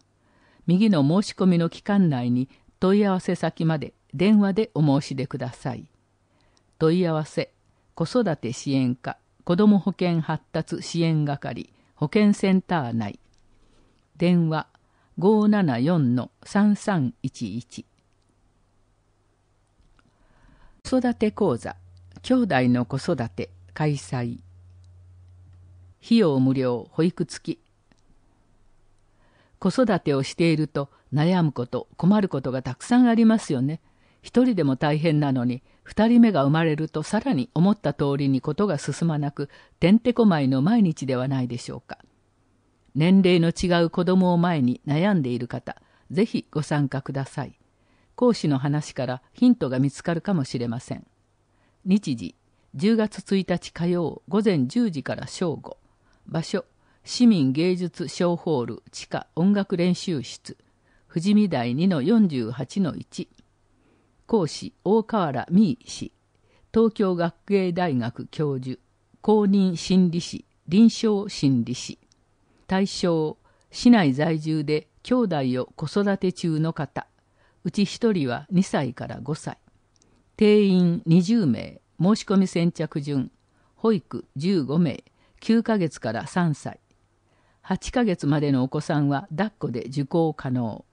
右の申し込みの期間内に問い合わせ先まで電話でお申し出ください。問い合わせ子育て支援課子ども保健発達支援係保健センター内電話574-3311子育て講座兄弟の子育て開催費用無料保育付き子育てをしていると悩むこと困ることがたくさんありますよね。一人でも大変なのに二人目が生まれるとさらに思った通りにことが進まなくてんてこまいの毎日ではないでしょうか。年齢の違う子供を前に悩んでいる方、ぜひご参加ください。講師の話からヒントが見つかるかもしれません。日時、10月1日火曜午前10時から正午。場所、市民芸術小ホール地下音楽練習室富士見台2 48 1講師大河原美衣氏東京学芸大学教授公認心理師臨床心理師対象市内在住で兄弟を子育て中の方うち1人は2歳から5歳定員20名申し込み先着順保育15名9ヶ月から3歳8ヶ月までのお子さんは抱っこで受講可能。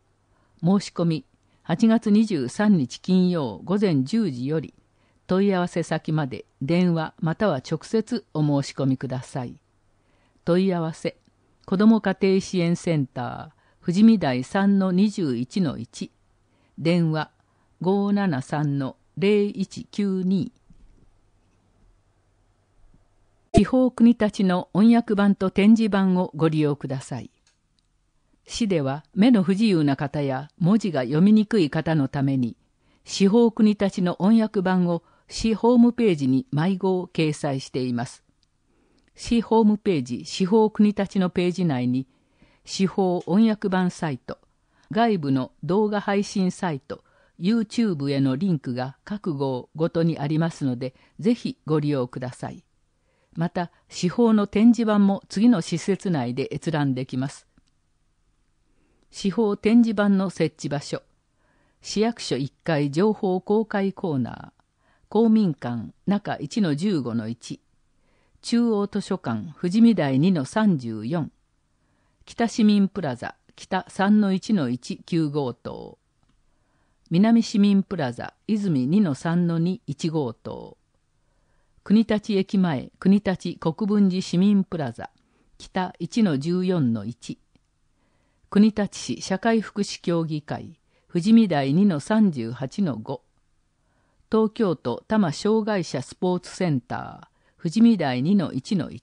申し込み8月23日金曜午前10時より問い合わせ先まで電話または直接お申し込みください。問い合わせ子ども家庭支援センター富士見台3-21-1電話573-0192地方国立の翻訳版と展示版をご利用ください。市では目の不自由な方や文字が読みにくい方のために、司法国立の翻訳版を市ホームページに迷子を掲載しています。市ホームページ、司法国立のページ内に、司法翻訳版サイト、外部の動画配信サイト、YouTube へのリンクが各号ごとにありますので、ぜひご利用ください。また司法の展示板も次の施設内で閲覧できます司法展示板の設置場所市役所1階情報公開コーナー公民館中1の15の1中央図書館富士見台2の34北市民プラザ北3の1の1 9号棟南市民プラザ泉2の3の215棟国立駅前国立国分寺市民プラザ北1の14の1国立市社会福祉協議会富士見台2の38の5東京都多摩障害者スポーツセンター富士見台2の1の1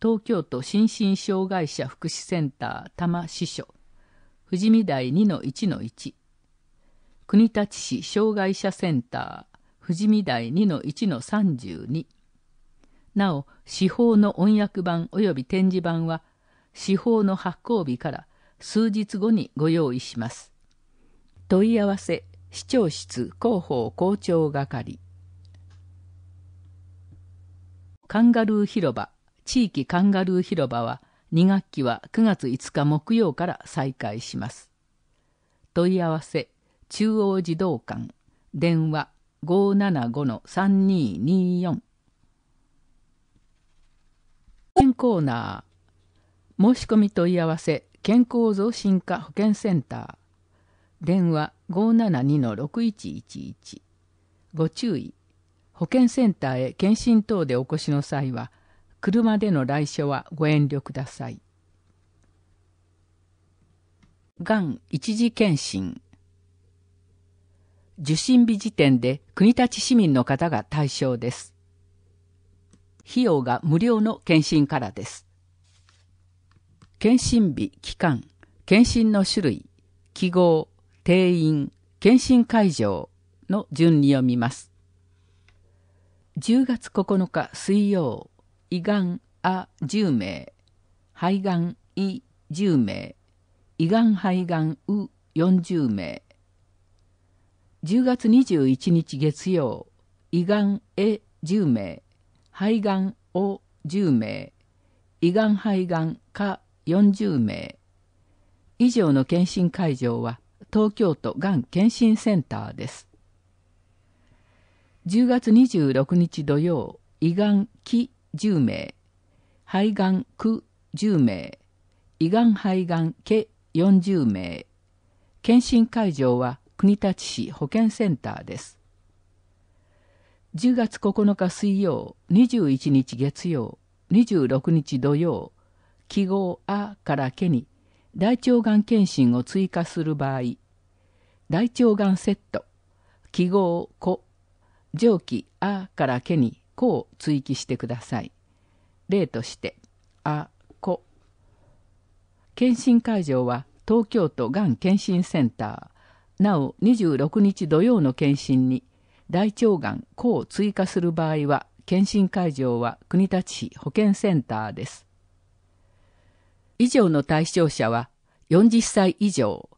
東京都心身障害者福祉センター多摩支所富士見台2の1の1国立市障害者センター富士見台2の1の32なお司法の音訳版及び展示版は司法の発行日から数日後にご用意します問い合わせ市長室広報校長係カンガルー広場地域カンガルー広場は2学期は9月5日木曜から再開します問い合わせ中央児童館電話575-3224健コーナー申し込み問い合わせ健康増進課保健センター電話572-6111ご注意保健センターへ検診等でお越しの際は車での来所はご遠慮くださいがん一時検診受信日時点で国立市民の方が対象です。費用が無料の検診からです。検診日、期間、検診の種類、記号、定員、検診会場の順に読みます。10月9日水曜、胃がん、あ、10名、肺がん、い、10名、胃がん、肺がん、う、40名、10月21日月曜胃がん a 10名肺がんを10名胃がん肺がんか40名以上の検診会場は東京都がん検診センターです10月26日土曜胃がん気10名肺がん区10名胃がん肺がん毛40名検診会場は国立市保健センターです10月9日水曜21日月曜26日土曜記号「あ」から「け」に大腸がん検診を追加する場合大腸がんセット記号「こ」上記「あ」から「け」に「こ」を追記してください例として「あ」「こ」検診会場は東京都がん検診センターなお26日土曜の検診に大腸がん抗を追加する場合は検診会場は国立市保健センターです以上の対象者は40歳以上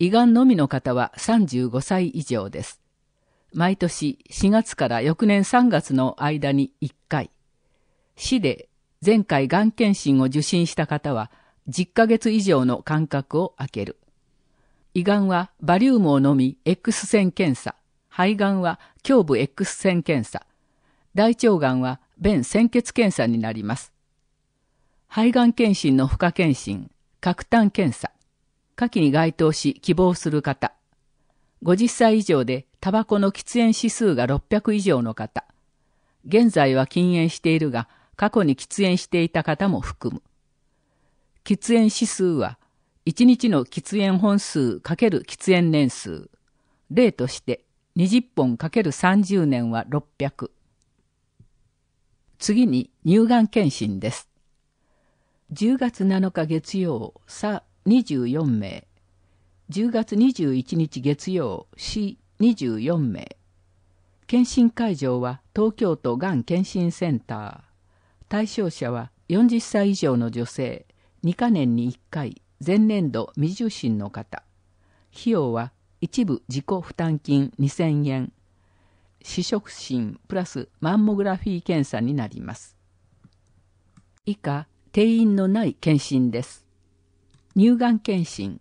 胃がんのみの方は35歳以上です毎年4月から翌年3月の間に1回市で前回がん検診を受診した方は10ヶ月以上の間隔を空ける胃がんはバリウムを飲み X 線検査、肺がんは胸部 X 線検査、大腸がんは便鮮血検査になります。肺がん検診の負荷検診、核炭検査、下記に該当し希望する方、50歳以上でタバコの喫煙指数が600以上の方、現在は禁煙しているが過去に喫煙していた方も含む。喫煙指数は1日の喫煙本数×喫煙年数例として20本 ×30 年は600次に乳がん検診です10月7日月曜さ24名10月21日月曜市24名検診会場は東京都がん検診センター対象者は40歳以上の女性2か年に1回前年度未受診の方費用は一部自己負担金2000円試食診プラスマンモグラフィー検査になります以下定員のない検診です乳がん検診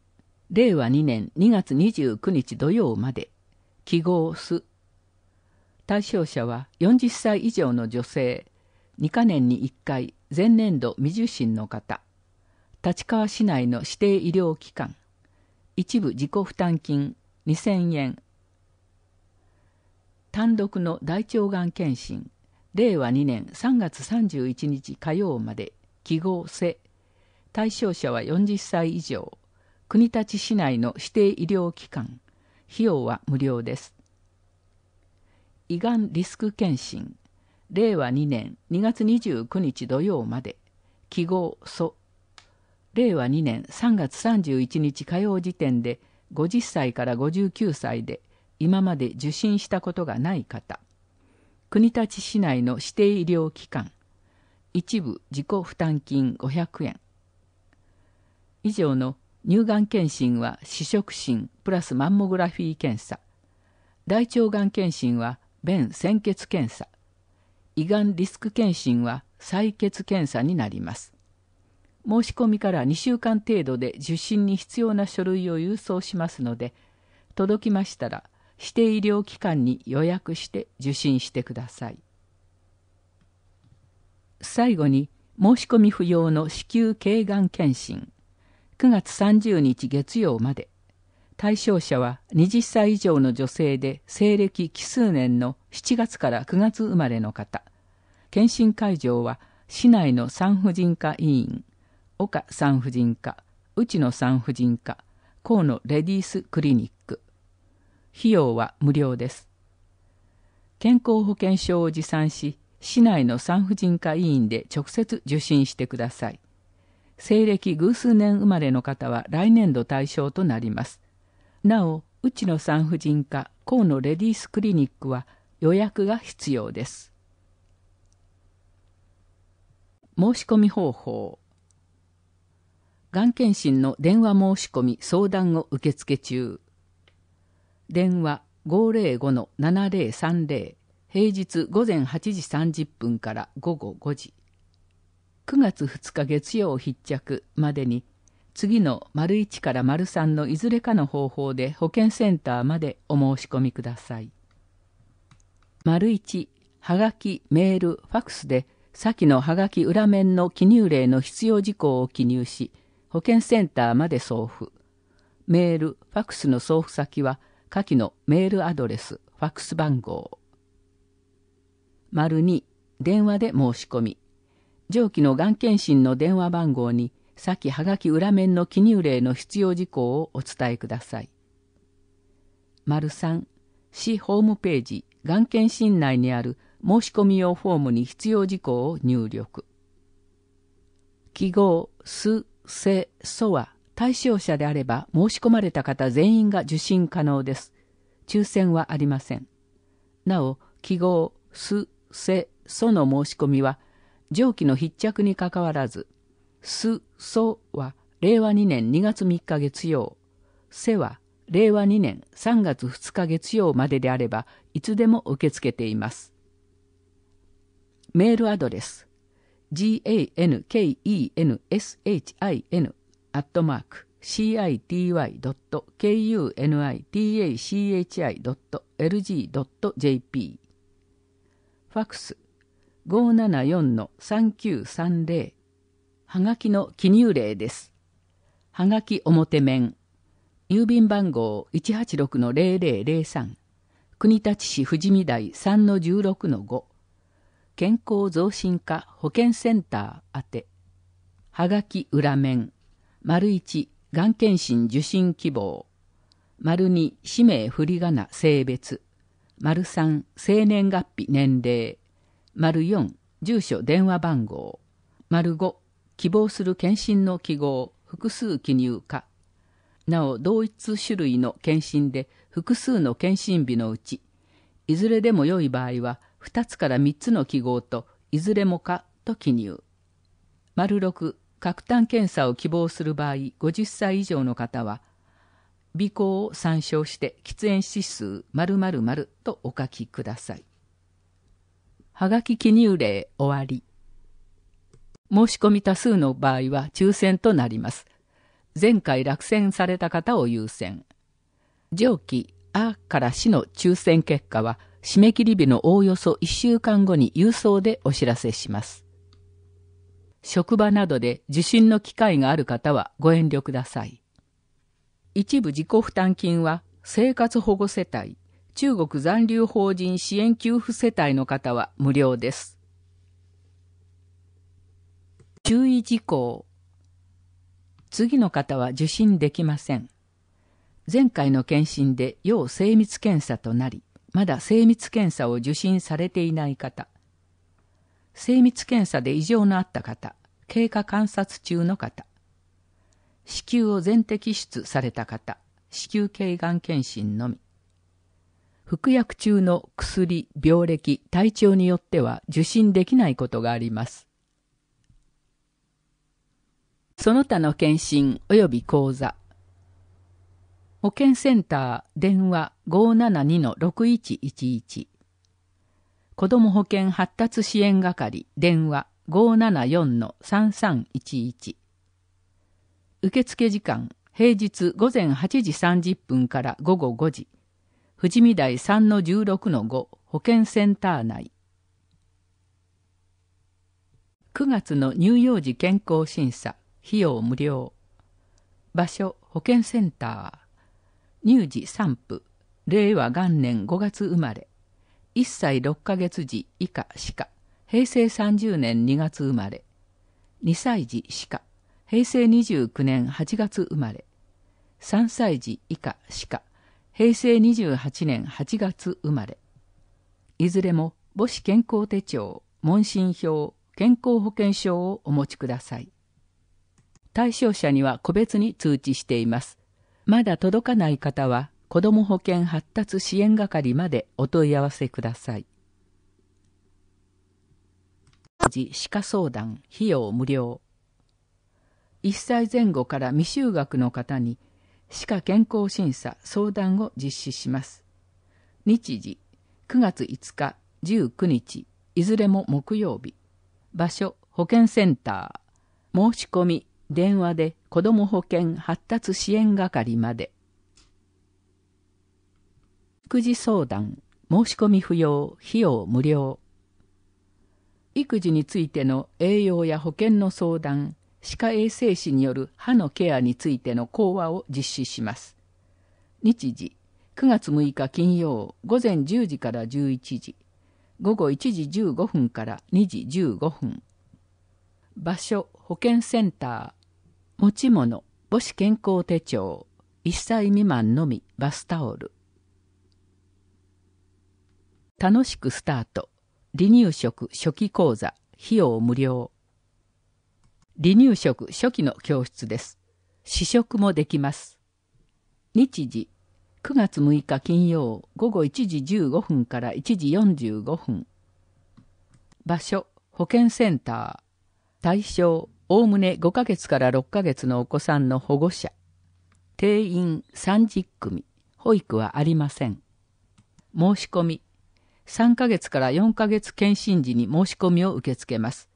令和2年2月29日土曜まで記号す対象者は40歳以上の女性2か年に1回前年度未受診の方立川市内の指定医療機関一部自己負担金2000円単独の大腸がん検診令和2年3月31日火曜まで記号せ対象者は40歳以上国立市内の指定医療機関費用は無料です胃がんリスク検診令和2年2月29日土曜まで記号蘇令和2年3月31日火曜時点で50歳から59歳で今まで受診したことがない方国立市内の指定医療機関一部自己負担金500円以上の乳がん検診は視触診プラスマンモグラフィー検査大腸がん検診は便鮮血検査胃がんリスク検診は採血検査になります申し込みから2週間程度で受診に必要な書類を郵送しますので、届きましたら指定医療機関に予約して受診してください。最後に、申し込み不要の子宮頸がん検診、9月30日月曜まで、対象者は20歳以上の女性で西暦奇数年の7月から9月生まれの方、検診会場は市内の産婦人科医院岡産婦人科内野産婦人科河野レディースクリニック費用は無料です健康保険証を持参し市内の産婦人科医院で直接受診してください西暦偶数年生まれの方は来年度対象となりますなお内野産婦人科河野レディースクリニックは予約が必要です申し込み方法がん検診の電話申し込み相談を受付中電話505-7030平日午前8時30分から午後5時9月2日月曜必着までに次の丸1から丸3のいずれかの方法で保健センターまでお申し込みください丸1はがきメールファクスで先のはがき裏面の記入例の必要事項を記入し保健センターまで送付。メール、ファックスの送付先は、下記のメールアドレス、ファックス番号。丸2、電話で申し込み。上記のがん検診の電話番号に、先はがき裏面の記入例の必要事項をお伝えください。丸3、市ホームページ、がん検診内にある申し込み用フォームに必要事項を入力。記号、せ、そは対象者であれば申し込まれた方全員が受信可能です。抽選はありません。なお、記号、す、せ、その申し込みは、上記の筆着にかかわらず、す、そは令和2年2月3日月曜、せは令和2年3月2日月曜までであれば、いつでも受け付けています。メールアドレス、gankenshin アットマーク city.kunitachi.lg.jp ファクス574-3930はがきの記入例です。はがき表面郵便番号186-0003国立市富士見台3-16-5健康増進課保健センター宛てはがき裏面丸1がん検診受診希望丸2氏名振り仮名性別丸3生年月日年齢丸4住所電話番号丸5希望する検診の記号複数記入かなお同一種類の検診で複数の検診日のうちいずれでも良い場合は2つから3つの記号といずれもかと記入。丸六、核炭検査を希望する場合、50歳以上の方は、尾行を参照して喫煙指数〇〇〇とお書きください。はがき記入例終わり。申し込み多数の場合は抽選となります。前回落選された方を優先。上記あからしの抽選結果は締め切り日のおおよそ1週間後に郵送でお知らせします。職場などで受診の機会がある方はご遠慮ください。一部自己負担金は生活保護世帯、中国残留法人支援給付世帯の方は無料です。注意事項。次の方は受診できません。前回の検診で要精密検査となり、まだ精密検査を受診されていない方精密検査で異常のあった方経過観察中の方子宮を全摘出された方子宮頸がん検診のみ服薬中の薬病歴体調によっては受診できないことがありますその他の検診及び講座保健センター電話572-6111子ども保健発達支援係電話574-3311受付時間平日午前8時30分から午後5時富士見台3-16-5保健センター内9月の乳幼児健康審査費用無料場所保健センター乳児産婦令和元年5月生まれ1歳6ヶ月児以下歯科平成30年2月生まれ2歳児歯科平成29年8月生まれ3歳児以下歯科平成28年8月生まれいずれも母子健康手帳問診票健康保険証をお持ちください対象者には個別に通知していますまだ届かない方は、子ども保険発達支援係までお問い合わせください。時歯科相談費用無料1歳前後から未就学の方に歯科健康審査相談を実施します日時9月5日19日いずれも木曜日場所保健センター申し込み電話で子ども保健発達支援係まで育児相談申し込み不要費用無料育児についての栄養や保健の相談歯科衛生士による歯のケアについての講話を実施します日時9月6日金曜午前10時から11時午後1時15分から2時15分場所保健センター持ち物母子健康手帳1歳未満のみバスタオル楽しくスタート離乳食初期講座費用無料離乳食初期の教室です試食もできます日時9月6日金曜午後1時15分から1時45分場所保健センター対象おおむね5ヶ月から6ヶ月のお子さんの保護者、定員30組、保育はありません。申し込み、3ヶ月から4ヶ月検診時に申し込みを受け付けます。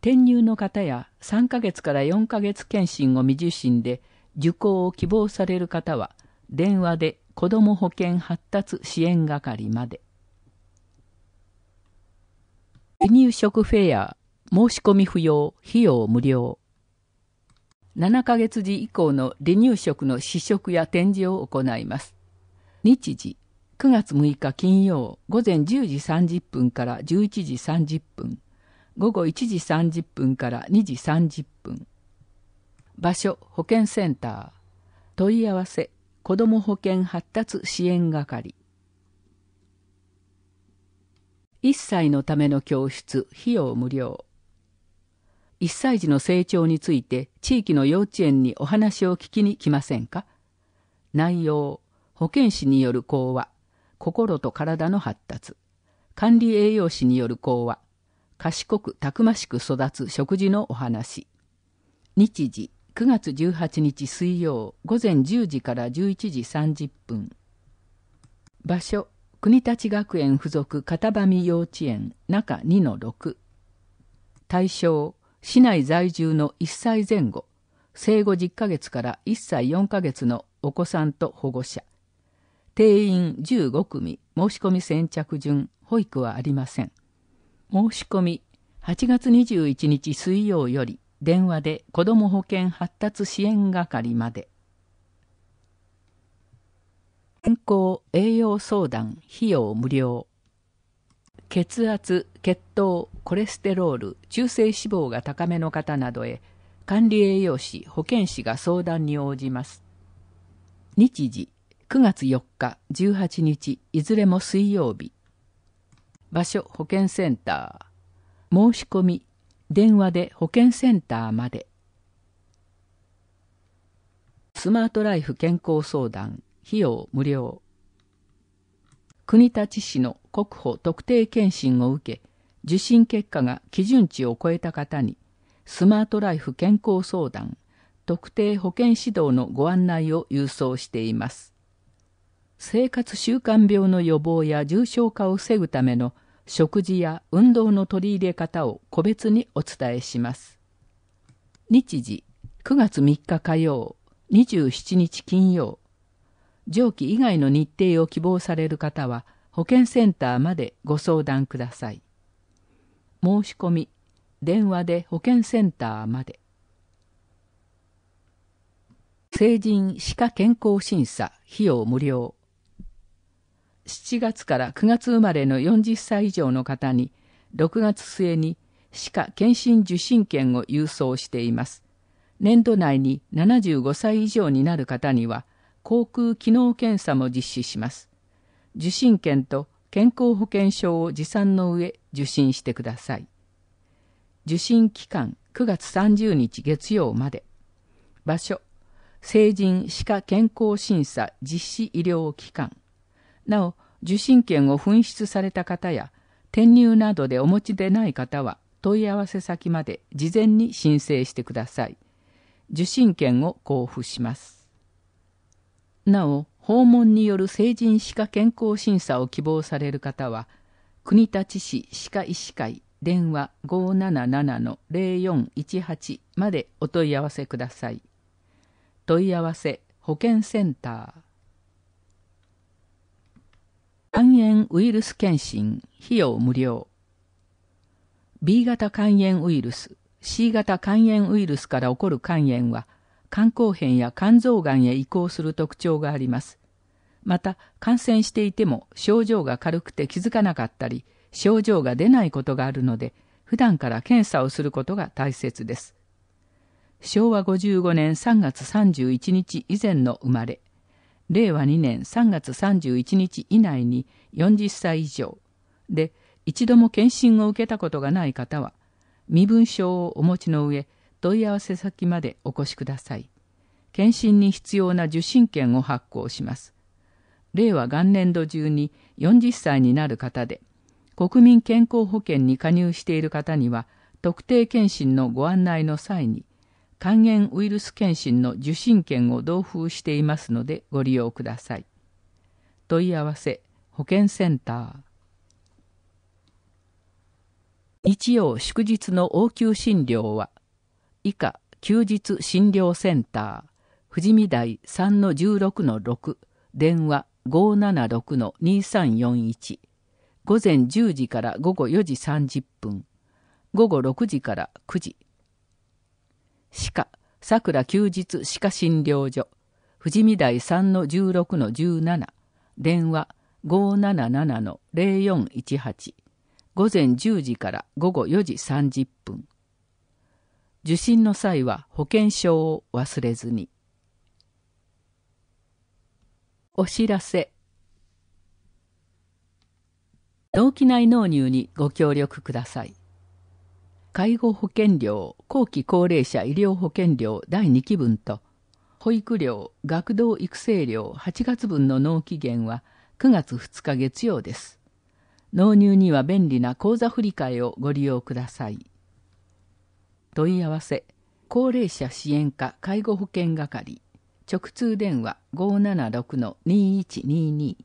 転入の方や3ヶ月から4ヶ月検診を未受診で受講を希望される方は、電話で子ども保険発達支援係まで。離乳食フェア申し込み不要、費用無料。7ヶ月時以降の離乳食の試食や展示を行います。日時、9月6日金曜午前10時30分から11時30分、午後1時30分から2時30分。場所、保健センター。問い合わせ、子ども保健発達支援係。1歳のための教室、費用無料。1歳児の成長について地域の幼稚園にお話を聞きに来ませんか内容、保健師による講話、心と体の発達、管理栄養士による講話、賢くたくましく育つ食事のお話。日時、9月18日水曜午前10時から11時30分。場所、国立学園附属片場幼稚園中2-6。対象、市内在住の1歳前後生後10ヶ月から1歳4ヶ月のお子さんと保護者定員15組申し込み先着順保育はありません申し込み8月21日水曜より電話で子ども保険発達支援係まで健康栄養相談費用無料血圧、血糖、コレステロール、中性脂肪が高めの方などへ管理栄養士、保健師が相談に応じます。日時、9月4日、18日、いずれも水曜日。場所、保健センター。申し込み、電話で保健センターまで。スマートライフ健康相談、費用無料。国立市の国保特定健診を受け受診結果が基準値を超えた方にスマートライフ健康相談特定保健指導のご案内を郵送しています生活習慣病の予防や重症化を防ぐための食事や運動の取り入れ方を個別にお伝えします日時9月3日火曜27日金曜上記以外の日程を希望される方は保健センターまでご相談ください。申し込み電話で保健センターまで成人歯科健康審査費用無料7月から9月生まれの40歳以上の方に6月末に歯科検診受診券を郵送しています年度内に75歳以上になる方には口腔機能検査も実施します受診券と健康保険証を持参の上受診してください。受診期間9月30日月曜まで。場所、成人歯科健康審査実施医療機関。なお、受信券を紛失された方や、転入などでお持ちでない方は、問い合わせ先まで事前に申請してください。受信券を交付します。なお、訪問による成人歯科健康審査を希望される方は国立市歯科医師会電話577-0418までお問い合わせください問い合わせ保健センター肝炎ウイルス検診費用無料 B 型肝炎ウイルス C 型肝炎ウイルスから起こる肝炎は肝硬変や肝臓がんへ移行する特徴があります。また、感染していても症状が軽くて気づかなかったり、症状が出ないことがあるので、普段から検査をすることが大切です。昭和55年3月31日以前の生まれ、令和2年3月31日以内に40歳以上で、一度も検診を受けたことがない方は、身分証をお持ちの上、問い合わせ先までお越しください検診に必要な受診券を発行します令和元年度中に40歳になる方で国民健康保険に加入している方には特定検診のご案内の際に肝炎ウイルス検診の受診券を同封していますのでご利用ください問い合わせ保健センター日曜祝日の応急診療は以下休日診療センター富士見台3-16-6電話576-2341午前10時から午後4時30分午後6時から9時歯科さくら休日歯科診療所富士見台3-16-17電話577-0418午前10時から午後4時30分受診の際は保険証を忘れずにお知らせ脳機内納入にご協力ください介護保険料後期高齢者医療保険料第2期分と保育料学童育成料8月分の納期限は9月2日月曜です納入には便利な口座振替をご利用ください問い合わせ高齢者支援課介護保険係直通電話576-2122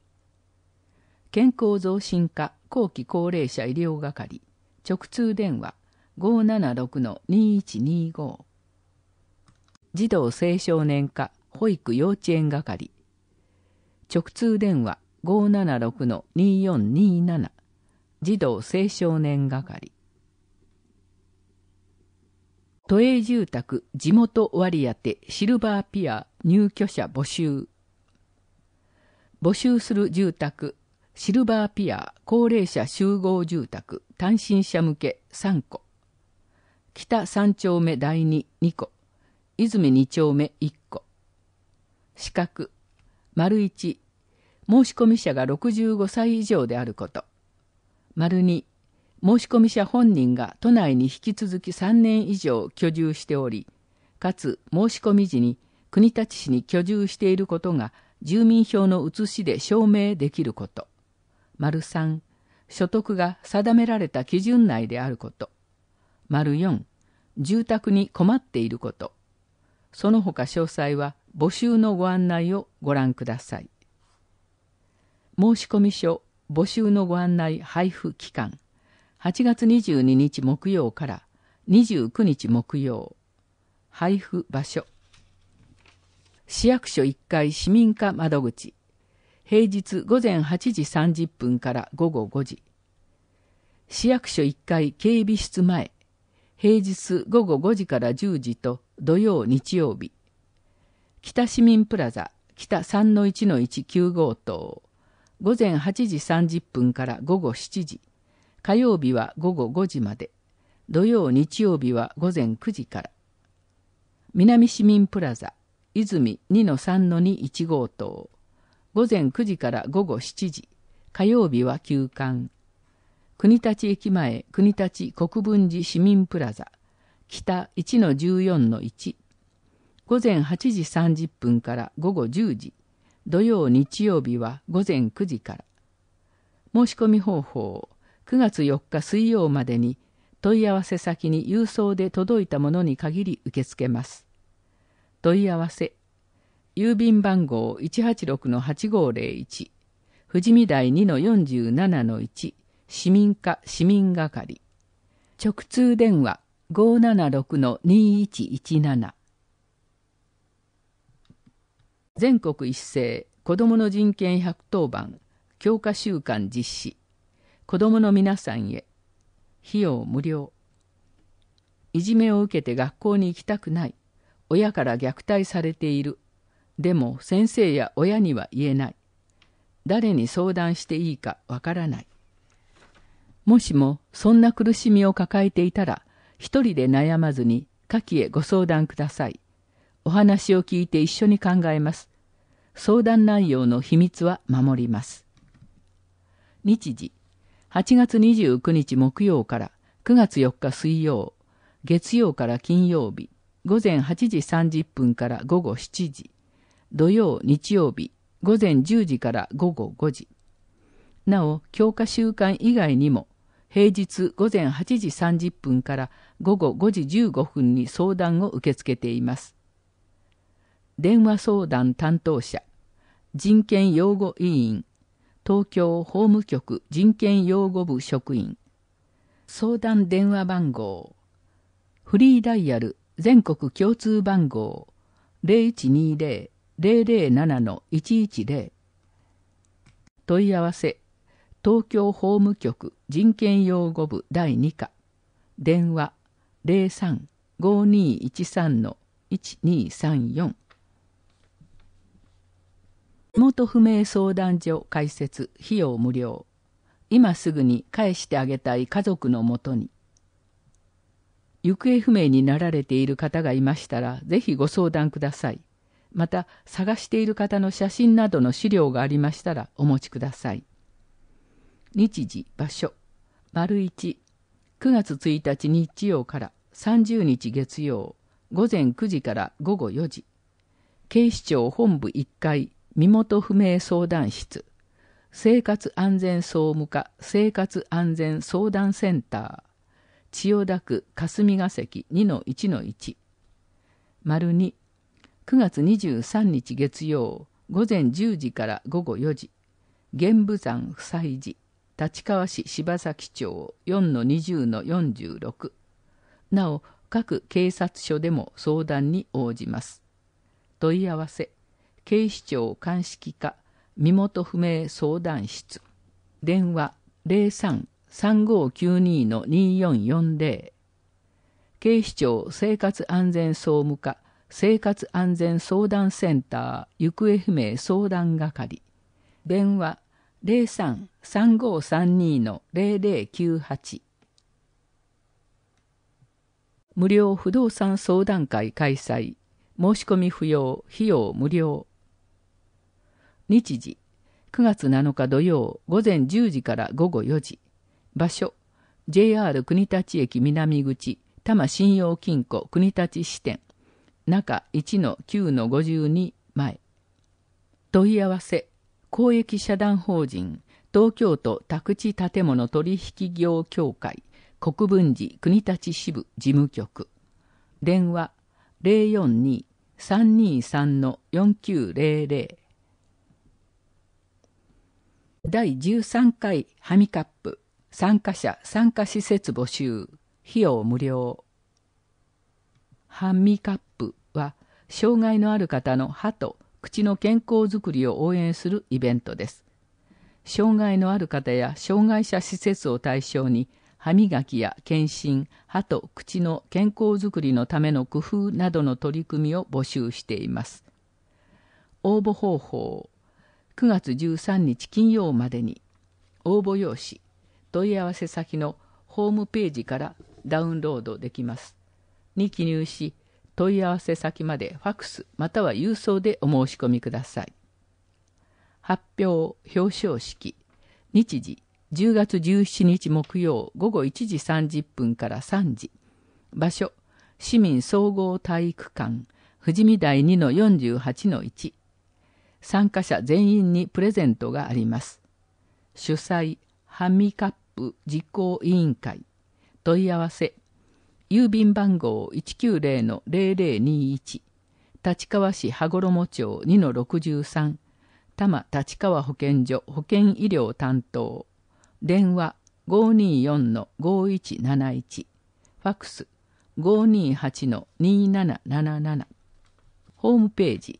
健康増進課後期高齢者医療係直通電話576-2125児童青少年課保育幼稚園係直通電話576-2427児童青少年係都営住宅地元割り当てシルバーピア入居者募集募集する住宅シルバーピア高齢者集合住宅単身者向け3個北3丁目第22個泉2丁目1個資格丸1申込者が65歳以上であること丸2申込者本人が都内に引き続き3年以上居住しており、かつ申し込み時に国立市に居住していることが住民票の写しで証明できること。丸3、所得が定められた基準内であること。丸4、住宅に困っていること。その他詳細は募集のご案内をご覧ください。申込書募集のご案内配布期間。8月22日木曜から29日木曜配布場所市役所1階市民課窓口平日午前8時30分から午後5時市役所1階警備室前平日午後5時から10時と土曜日曜日北市民プラザ北3の1の1 9号棟午前8時30分から午後7時火曜日は午後5時まで、土曜日曜日は午前9時から。南市民プラザ、泉2-3-2-1号棟、午前9時から午後7時、火曜日は休館。国立駅前、国立国分寺市民プラザ、北1-14-1、午前8時30分から午後10時、土曜日曜日は午前9時から。申し込み方法、9月4日水曜までに問い合わせ先に郵送で届いたものに限り受け付けます。問い合わせ郵便番号186-8501富士見台2-47-1市民課市民係直通電話576-2117全国一斉子どもの人権110番強化週間実施子供の皆さんへ費用無料いじめを受けて学校に行きたくない親から虐待されているでも先生や親には言えない誰に相談していいかわからないもしもそんな苦しみを抱えていたら一人で悩まずに下記へご相談くださいお話を聞いて一緒に考えます相談内容の秘密は守ります日時8月29日木曜から9月4日水曜、月曜から金曜日、午前8時30分から午後7時、土曜、日曜日、午前10時から午後5時。なお、教科週間以外にも、平日午前8時30分から午後5時15分に相談を受け付けています。電話相談担当者、人権擁護委員、東京法務局人権擁護部職員相談電話番号フリーダイヤル全国共通番号0120-007-110問い合わせ東京法務局人権擁護部第2課電話035213-1234元不明相談所開設費用無料今すぐに返してあげたい家族のもとに行方不明になられている方がいましたらぜひご相談くださいまた探している方の写真などの資料がありましたらお持ちください日時場所丸1 9月1日日曜から30日月曜午前9時から午後4時警視庁本部1階身元不明相談室、生活安全総務課生活安全相談センター、千代田区霞が関2-1-1、丸2、9月23日月曜午前10時から午後4時、玄武山夫妻寺、立川市柴崎町4-20-46、なお、各警察署でも相談に応じます。問い合わせ警視庁鑑識課身元不明相談室電話03-3592-2440警視庁生活安全総務課生活安全相談センター行方不明相談係電話03-3532-0098無料不動産相談会開催申し込み不要費用無料日時9月7日土曜午前10時から午後4時場所 JR 国立駅南口多摩信用金庫国立支店中1-9-52前問い合わせ公益社団法人東京都宅地建物取引業協会国分寺国立支部事務局電話042-323-4900第13回ハミカップ参加者参加施設募集費用無料ハミカップは障害のある方の歯と口の健康づくりを応援するイベントです障害のある方や障害者施設を対象に歯磨きや検診歯と口の健康づくりのための工夫などの取り組みを募集しています応募方法9月13日金曜までに応募用紙問い合わせ先のホームページからダウンロードできます。に記入し問い合わせ先までファクスまたは郵送でお申し込みください。発表表彰式日時10月17日木曜午後1時30分から3時場所市民総合体育館富士見台2 48 1参加者全員にプレゼントがあります。主催ハミカップ実行委員会問い合わせ郵便番号190-0021立川市羽衣町2-63多摩立川保健所保健医療担当電話524-5171ファックス528-2777ホームページ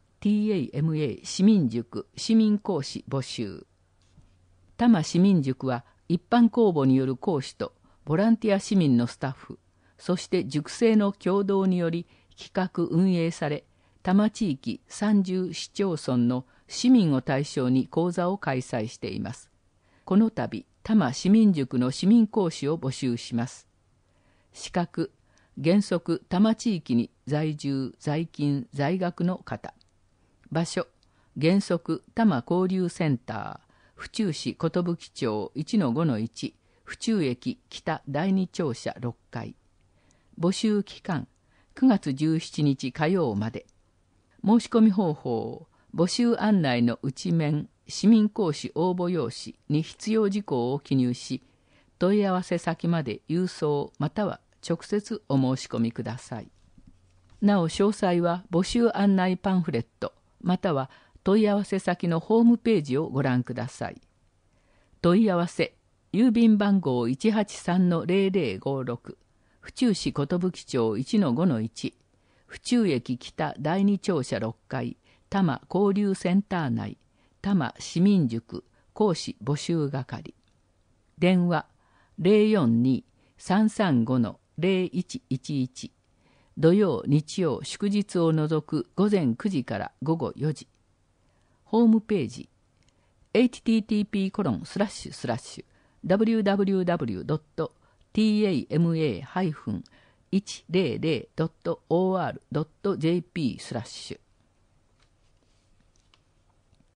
TAMA 市民塾市民講師募集多摩市民塾は一般公募による講師とボランティア市民のスタッフそして塾生の共同により企画運営され多摩地域30市町村の市民を対象に講座を開催していますこの度多摩市民塾の市民講師を募集します資格原則多摩地域に在住在勤在学の方場所原則多摩交流センター府中市寿町1-5-1府中駅北第二庁舎6階募集期間9月17日火曜まで申し込み方法募集案内の内面市民講師応募用紙に必要事項を記入し問い合わせ先まで郵送または直接お申し込みくださいなお詳細は募集案内パンフレットまたは問い合わせ先のホームページをご覧ください問い合わせ郵便番号183-0056府中市寿町1-5-1府中駅北第二庁舎6階多摩交流センター内多摩市民塾講師募集係電話042-335-0111土曜、日曜、祝日を除く午前9時から午後4時。ホームページ http コロンスラッシュスラッシュ www.tama-100.or.jp スラッシュ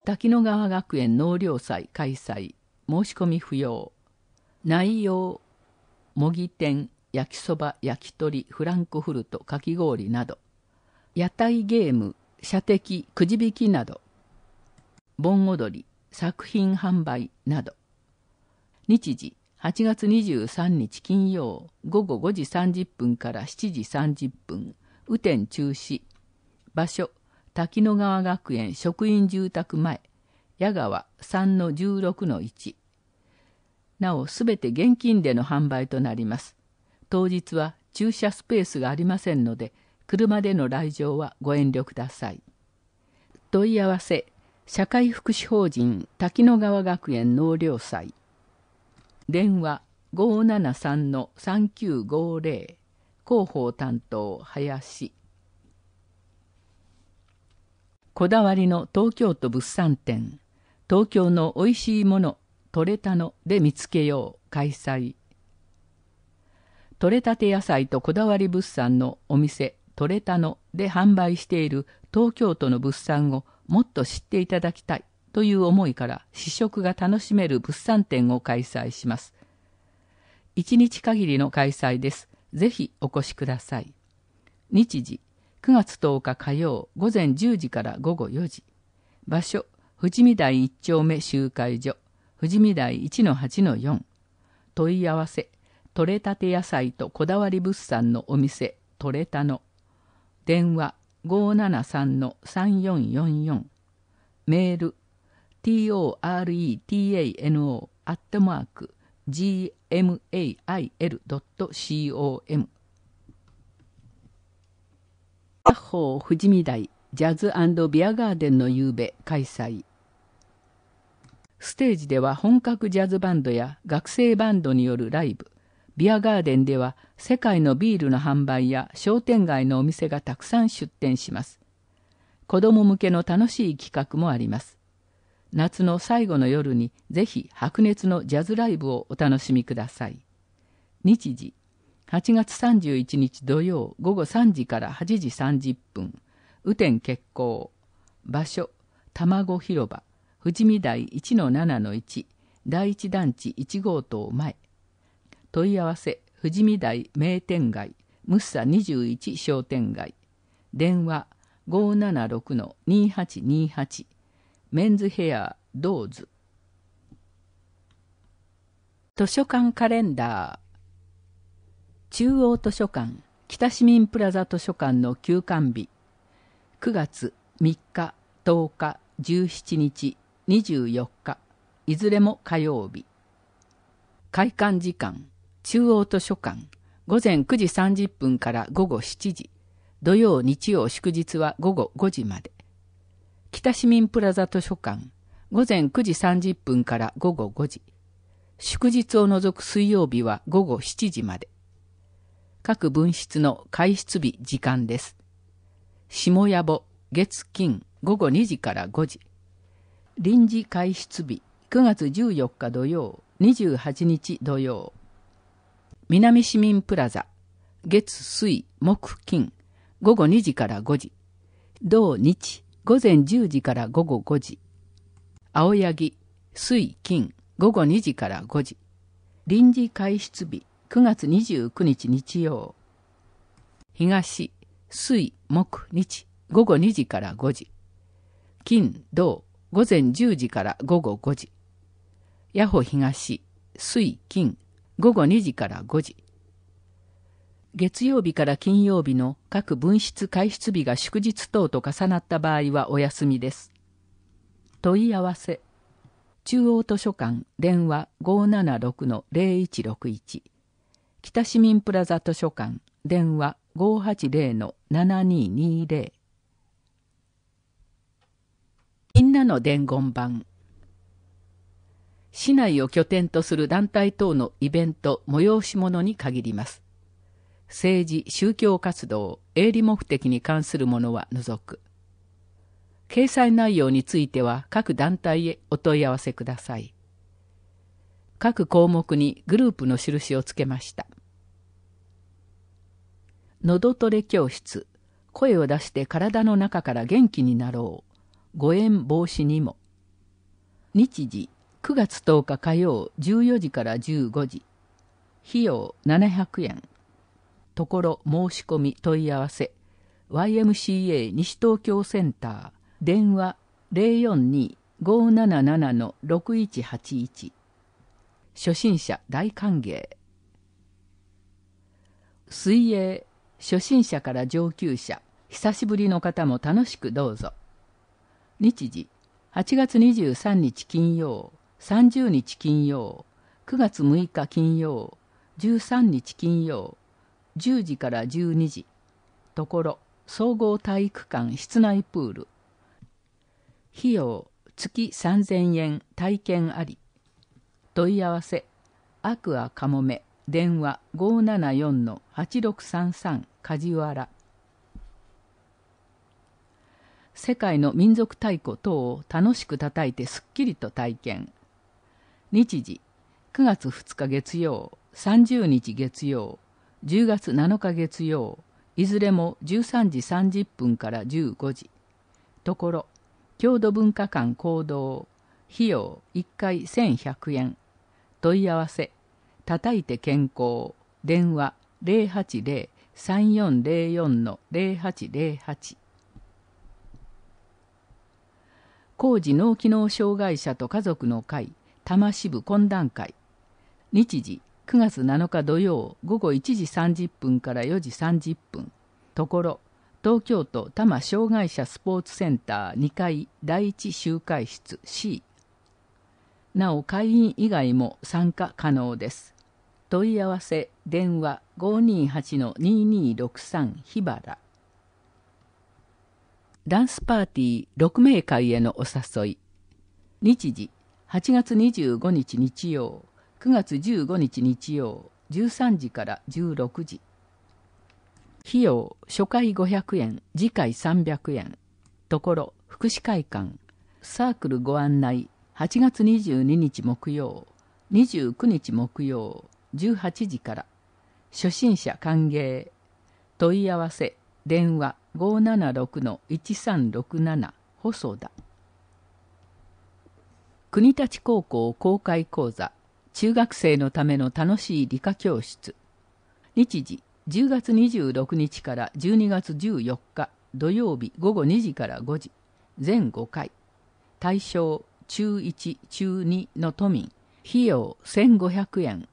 滝野川学園納涼祭開催申し込み不要内容模擬店焼きそば、焼き鳥、フランクフルト、かき氷など、屋台ゲーム、射的、くじ引きなど、盆踊り、作品販売など、日時、8月23日金曜午後5時30分から7時30分、雨天中止、場所、滝野川学園職員住宅前、矢川3の16の1。なお、すべて現金での販売となります。当日は駐車スペースがありませんので車での来場はご遠慮ください問い合わせ社会福祉法人滝野川学園納涼祭電話573-3950広報担当林こだわりの東京都物産展東京のおいしいものトレたので見つけよう開催取れたて野菜とこだわり物産のお店、取れたので販売している東京都の物産をもっと知っていただきたいという思いから試食が楽しめる物産展を開催します。1日限りの開催です。ぜひお越しください。日時、9月10日火曜午前10時から午後4時。場所、富士見台1丁目集会所、富士見台1-8-4。問い合わせ、取れたて野菜とこだわり物産のお店、取れたの。電話573-3444。メール、toretano アットマーク gmail.com ヤ方富士見台ジャズビアガーデンの夕べ開催ステージでは本格ジャズバンドや学生バンドによるライブビアガーデンでは世界のビールの販売や商店街のお店がたくさん出店します。子供向けの楽しい企画もあります。夏の最後の夜にぜひ白熱のジャズライブをお楽しみください。日時8月31日土曜午後3時から8時30分雨天決行場所卵広場富士見台1-7-1第1団地1号棟前問い合わせ富士見台名店街ムッサ21商店街電話576-2828メンズヘアドーズ図書館カレンダー中央図書館北市民プラザ図書館の休館日9月3日10日17日24日いずれも火曜日開館時間中央図書館、午前9時30分から午後7時、土曜、日曜、祝日は午後5時まで。北市民プラザ図書館、午前9時30分から午後5時。祝日を除く水曜日は午後7時まで。各分室の開室日時間です。下野暮、月金、午後2時から5時。臨時開室日、9月14日土曜、28日土曜。南市民プラザ、月、水、木、金、午後2時から5時、同日、午前10時から午後5時、青柳、水、金、午後2時から5時、臨時開出日、9月29日日曜、東、水、木、日、午後2時から5時、金、銅、午前10時から午後5時、八保東、水、金、午後2時から5時月曜日から金曜日の各分室開出日が祝日等と重なった場合はお休みです問い合わせ中央図書館電話576-0161北市民プラザ図書館電話580-7220みんなの伝言版市内を拠点とする団体等のイベント、催し物に限ります。政治、宗教活動、営利目的に関するものは除く。掲載内容については各団体へお問い合わせください。各項目にグループの印をつけました。のどトレ教室、声を出して体の中から元気になろう。誤嚥防止にも。日時9月10日火曜14時から15時費用700円ところ申し込み問い合わせ YMCA 西東京センター電話042-577-6181初心者大歓迎水泳初心者から上級者久しぶりの方も楽しくどうぞ日時8月23日金曜30日金曜、9月6日金曜、13日金曜、10時から12時、ところ、総合体育館室内プール。費用、月3000円体験あり。問い合わせ、アクアかもめ、電話574-8633梶原。世界の民族太鼓等を楽しく叩いてすっきりと体験。日時9月2日月曜30日月曜10月7日月曜いずれも13時30分から15時ところ郷土文化館行動費用1回1100円問い合わせ叩いて健康電話080-3404の0808工事脳機能障害者と家族の会多摩支部懇談会日時9月7日土曜午後1時30分から4時30分ところ東京都多摩障害者スポーツセンター2階第1集会室 C なお会員以外も参加可能です問い合わせ電話528-2263日原ダンスパーティー6名会へのお誘い日時8月25日日曜、9月15日日曜、13時から16時。費用、初回500円、次回300円。ところ、福祉会館、サークルご案内、8月22日木曜、29日木曜、18時から。初心者歓迎。問い合わせ、電話576-1367、細田。国立高校公開講座中学生のための楽しい理科教室日時10月26日から12月14日土曜日午後2時から5時全5回対象中1中2の都民費用1500円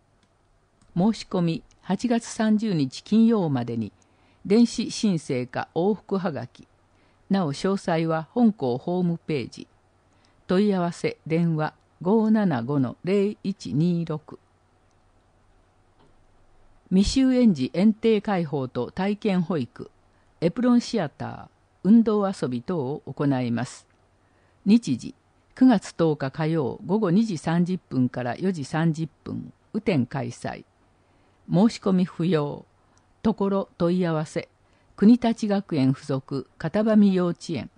申し込み8月30日金曜までに電子申請か往復はがきなお詳細は本校ホームページ問い合わせ電話575-0126未就園児園庭開放と体験保育エプロンシアター運動遊び等を行います日時9月10日火曜午後2時30分から4時30分雨天開催申し込み不要ところ問い合わせ国立学園附属片場見幼稚園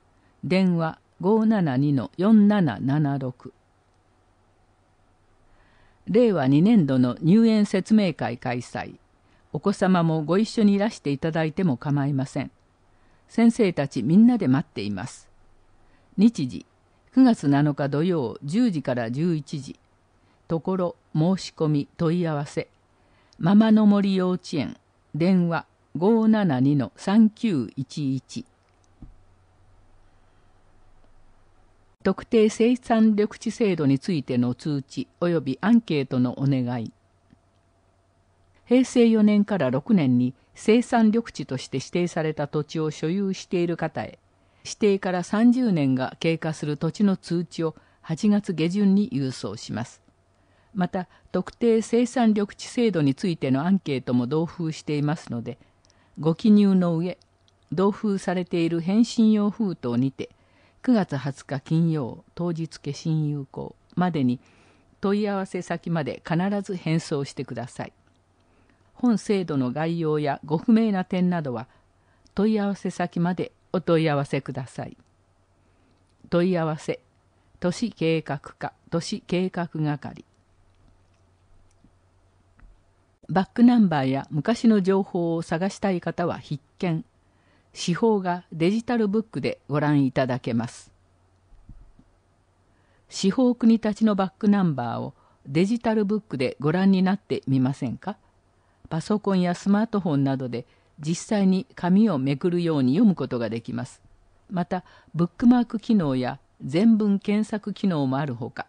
電話572-4776令和2年度の入園説明会開催お子様もご一緒にいらしていただいても構いません先生たちみんなで待っています日時9月7日土曜10時から11時ところ申し込み問い合わせママの森幼稚園電話572-3911特定生産緑地制度についての通知及びアンケートのお願い平成4年から6年に生産緑地として指定された土地を所有している方へ指定から30年が経過する土地の通知を8月下旬に郵送しますまた特定生産緑地制度についてのアンケートも同封していますのでご記入の上同封されている返信用封筒にて9月20日金曜当日消親有効までに問い合わせ先まで必ず返送してください本制度の概要やご不明な点などは問い合わせ先までお問い合わせください問い合わせ都市計画課都市計画係バックナンバーや昔の情報を探したい方は必見司法がデジタルブックでご覧いただけます。司法国立のバックナンバーをデジタルブックでご覧になってみませんかパソコンやスマートフォンなどで実際に紙をめくるように読むことができます。また、ブックマーク機能や全文検索機能もあるほか、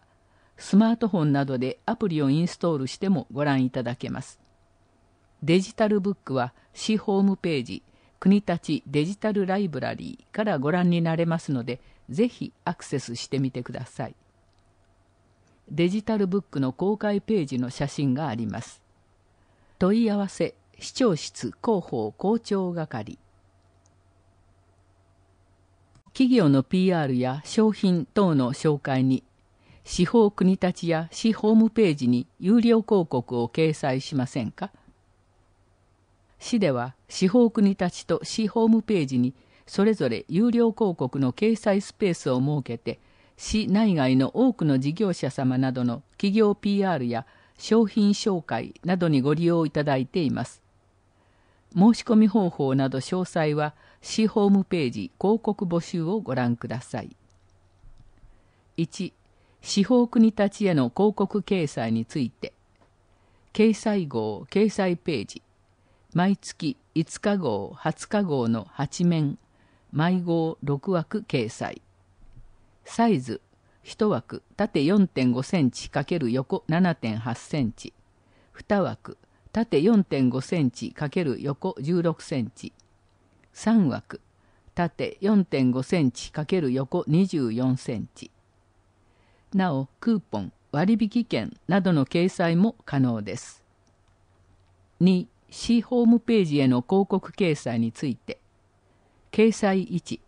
スマートフォンなどでアプリをインストールしてもご覧いただけます。デジタルブックは、市ホームページ、国立デジタルライブラリーからご覧になれますので、ぜひアクセスしてみてください。デジタルブックの公開ページの写真があります。問い合わせ、市長室広報校長係。企業の PR や商品等の紹介に、司法国立や市ホームページに有料広告を掲載しませんか市では司法国たちと市ホームページにそれぞれ有料広告の掲載スペースを設けて市内外の多くの事業者様などの企業 PR や商品紹介などにご利用いただいています申し込み方法など詳細は市ホームページ広告募集をご覧ください1司法国たちへの広告掲載について掲載号掲載ページ毎月5日号20日号の8面毎号6枠掲載サイズ1枠縦4.5センチ×横7.8センチ2枠縦4.5センチ×横16センチ3枠縦4.5センチ×横24センチなおクーポン割引券などの掲載も可能です2市ホームページへの広告掲載について掲載1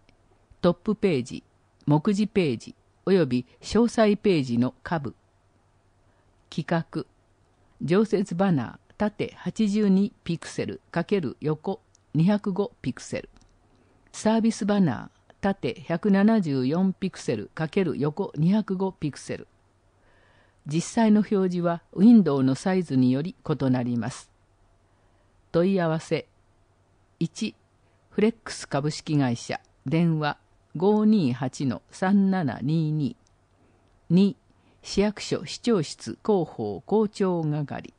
トップページ目次ページ及び詳細ページの下部企画常設バナー縦82ピクセル×横205ピクセルサービスバナー縦174ピクセル×横205ピクセル実際の表示は Windows のサイズにより異なります問い合わせ1フレックス株式会社電話528-3722 2市役所市長室広報校長係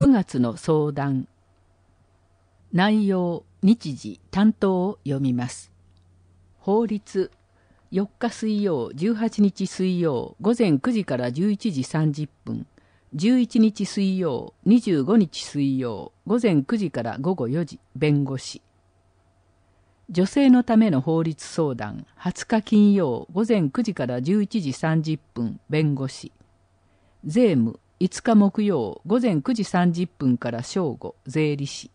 9月の相談内容日時担当を読みます法律4日水曜18日水曜午前9時から11時30分11日水曜、25日水曜、午前9時から午後4時、弁護士。女性のための法律相談、20日金曜、午前9時から11時30分、弁護士。税務、5日木曜、午前9時30分から正午、税理士。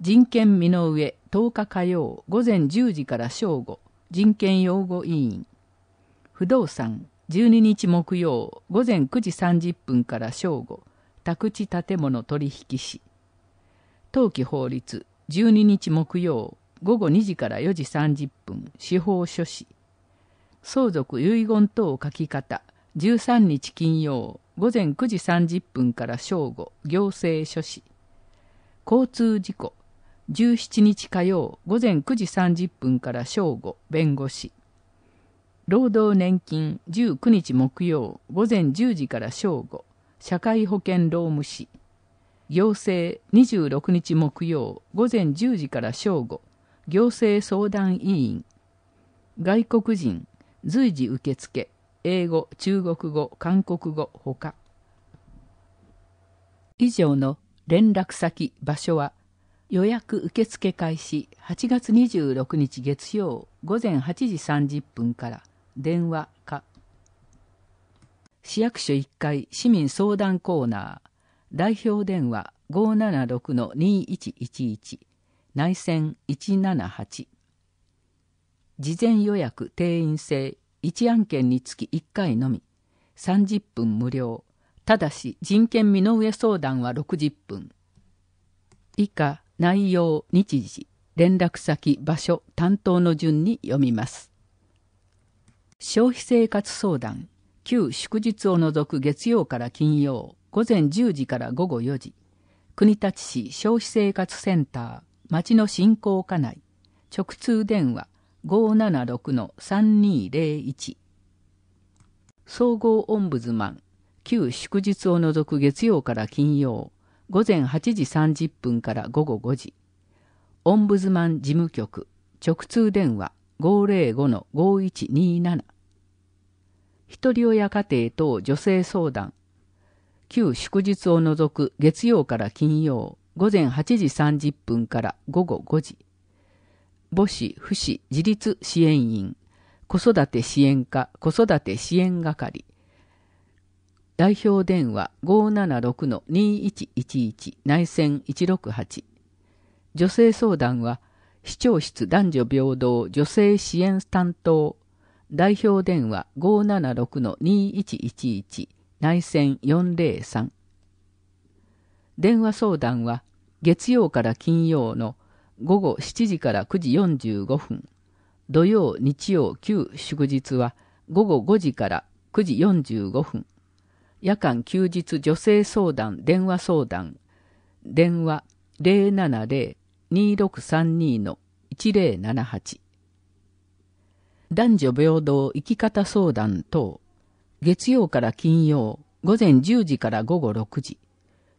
人権身の上、10日火曜、午前10時から正午、人権擁護委員。不動産、12日木曜午前9時30分から正午宅地建物取引士登記法律12日木曜午後2時から4時30分司法書士相続遺言等書き方13日金曜午前9時30分から正午行政書士交通事故17日火曜午前9時30分から正午弁護士労働年金19日木曜午前10時から正午、社会保険労務士。行政26日木曜午前10時から正午、行政相談委員。外国人、随時受付、英語、中国語、韓国語、ほか。以上の連絡先、場所は、予約受付開始8月26日月曜午前8時30分から、電話か市役所1階市民相談コーナー代表電話576-2111内線178事前予約定員制1案件につき1回のみ30分無料ただし人権身の上相談は60分以下内容日時連絡先場所担当の順に読みます消費生活相談、旧祝日を除く月曜から金曜、午前10時から午後4時、国立市消費生活センター、町の振興課内、直通電話576-3201総合オンブズマン、旧祝日を除く月曜から金曜、午前8時30分から午後5時、オンブズマン事務局、直通電話505-5127一人親家庭等女性相談、旧祝日を除く月曜から金曜、午前8時30分から午後5時、母子・父子自立支援員、子育て支援課、子育て支援係、代表電話576-2111内線168女性相談は市長室男女平等女性支援担当代表電話576-2111内線403電話相談は月曜から金曜の午後7時から9時45分土曜日曜旧祝日は午後5時から9時45分夜間休日女性相談電話相談電話070-2632-1078男女平等生き方相談等、月曜から金曜、午前10時から午後6時、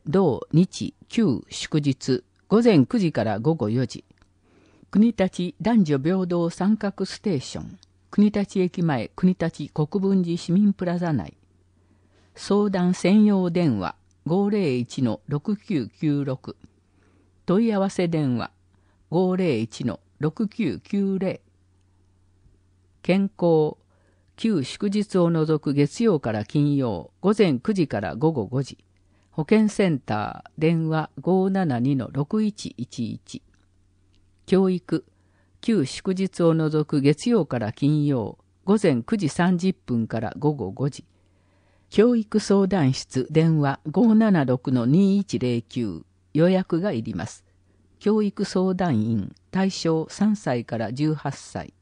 同日、旧祝日、午前9時から午後4時、国立男女平等三角ステーション、国立駅前国立国分寺市民プラザ内、相談専用電話501-6996、問い合わせ電話501-6990、健康、旧祝日を除く月曜から金曜、午前9時から午後5時、保健センター、電話572-6111、教育、旧祝日を除く月曜から金曜、午前9時30分から午後5時、教育相談室電話576-2109予約がいります。教育相談員対象3歳から18歳。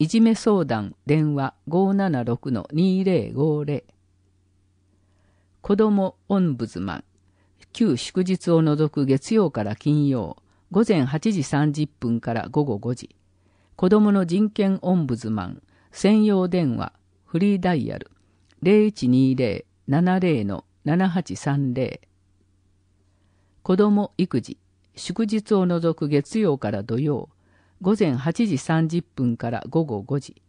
いじめ相談電話576-2050子どもオンブズマン旧祝日を除く月曜から金曜午前8時30分から午後5時子どもの人権オンブズマン専用電話フリーダイヤル0120-70-7830子ども育児祝日を除く月曜から土曜午前8時30分から午後5時、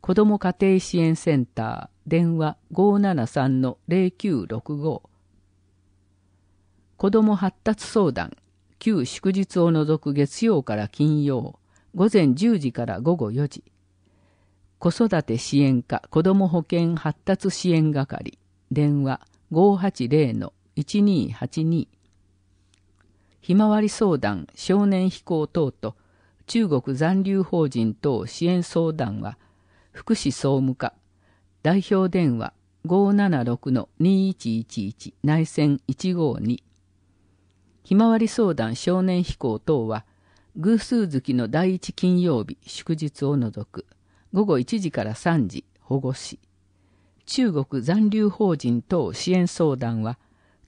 子ども家庭支援センター電話573-0965、子ども発達相談、旧祝日を除く月曜から金曜、午前10時から午後4時、子育て支援課子ども保健発達支援係、電話580-1282、ひまわり相談少年飛行等と中国残留法人等支援相談は、福祉総務課、代表電話576-2111内線152。ひまわり相談少年飛行等は、偶数月の第一金曜日祝日を除く、午後1時から3時保護し、中国残留法人等支援相談は、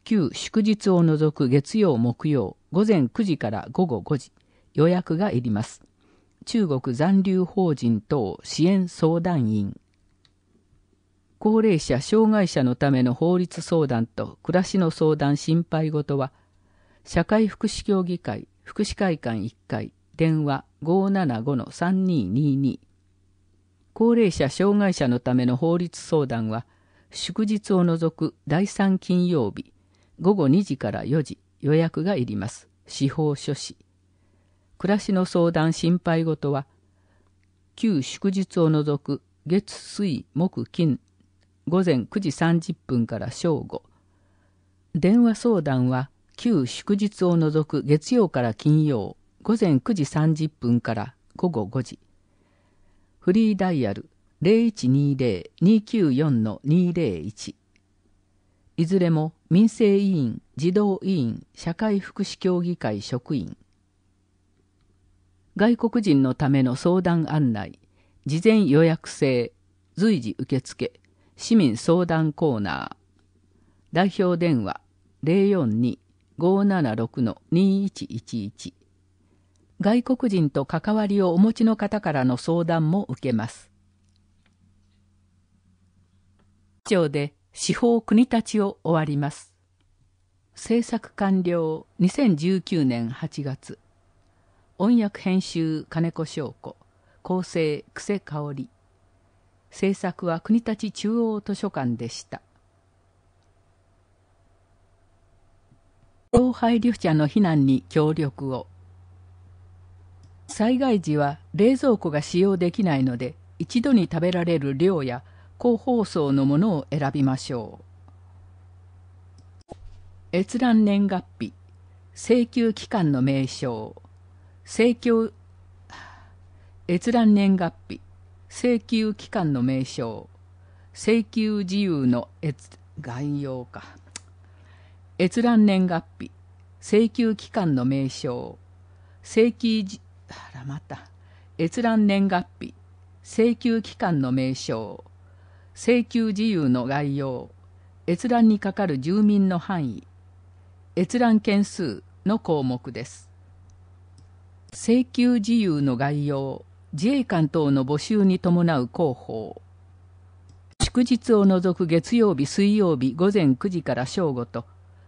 旧祝日を除く月曜木曜午前9時から午後5時、予約がいります。中国残留法人等支援相談員。高齢者・障害者のための法律相談と暮らしの相談心配事は、社会福祉協議会福祉会館1階電話575-3222高齢者・障害者のための法律相談は、祝日を除く第3金曜日、午後2時から4時、予約がいります。司法書士。暮らしの相談心配事は、旧祝日を除く月水木金午前9時30分から正午。電話相談は旧祝日を除く月曜から金曜午前9時30分から午後5時。フリーダイヤル0120-294-201いずれも民生委員、児童委員、社会福祉協議会職員、外国人のための相談案内、事前予約制、随時受付、市民相談コーナー、代表電話042-576-2111外国人と関わりをお持ちの方からの相談も受けます。市長で司法国立を終わります。政策完了2019年8月。音訳編集金子祥子構成久世香織制作は国立中央図書館でした老廃緑茶の避難に協力を災害時は冷蔵庫が使用できないので一度に食べられる量や高包装のものを選びましょう閲覧年月日請求期間の名称請求閲覧年月日請求期間の名称請求自由の概要か閲覧年月日請求期間の名称請求じあらまた閲覧年月日請求期間の名称請求自由の概要閲覧にかかる住民の範囲閲覧件数の項目です請求事由の概要自衛官等の募集に伴う広報祝日を除く月曜日水曜日午前9時から正午と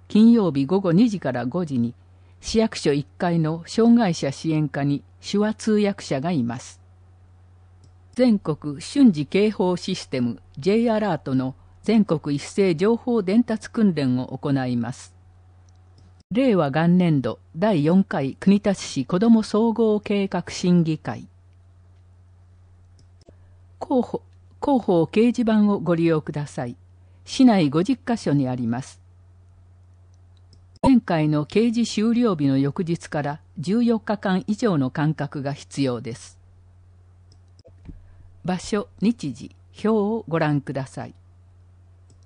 金曜日午後2時から5時に市役所1階の障害者支援課に手話通訳者がいます全国瞬時警報システム J アラートの全国一斉情報伝達訓練を行います令和元年度第4回国立市子ども総合計画審議会広報広報掲示板をご利用ください市内50カ所にあります前回の掲示終了日の翌日から14日間以上の間隔が必要です場所日時表をご覧ください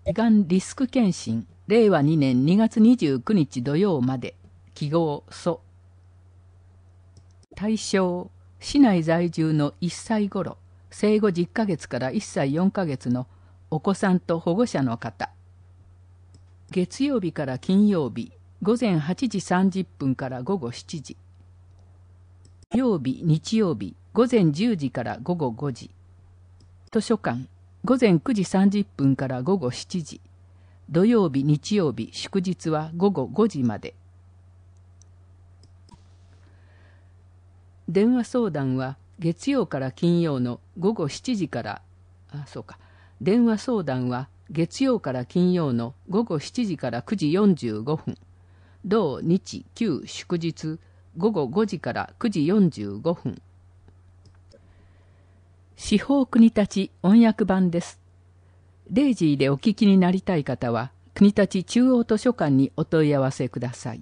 胃がんリスク検診令和2年2月29日土曜まで記号祖対象市内在住の1歳頃生後10ヶ月から1歳4ヶ月のお子さんと保護者の方月曜日から金曜日午前8時30分から午後7時曜日日曜日午前10時から午後5時図書館午前9時30分から午後7時土曜日、日曜日、祝日は午後5時まで。電話相談は月曜から金曜の午後7時から、あ、そうか。電話相談は月曜から金曜の午後7時から9時45分。同日、旧祝日、午後5時から9時45分。司法国立翻訳版です。レイジーでお聞きになりたい方は、国立中央図書館にお問い合わせください。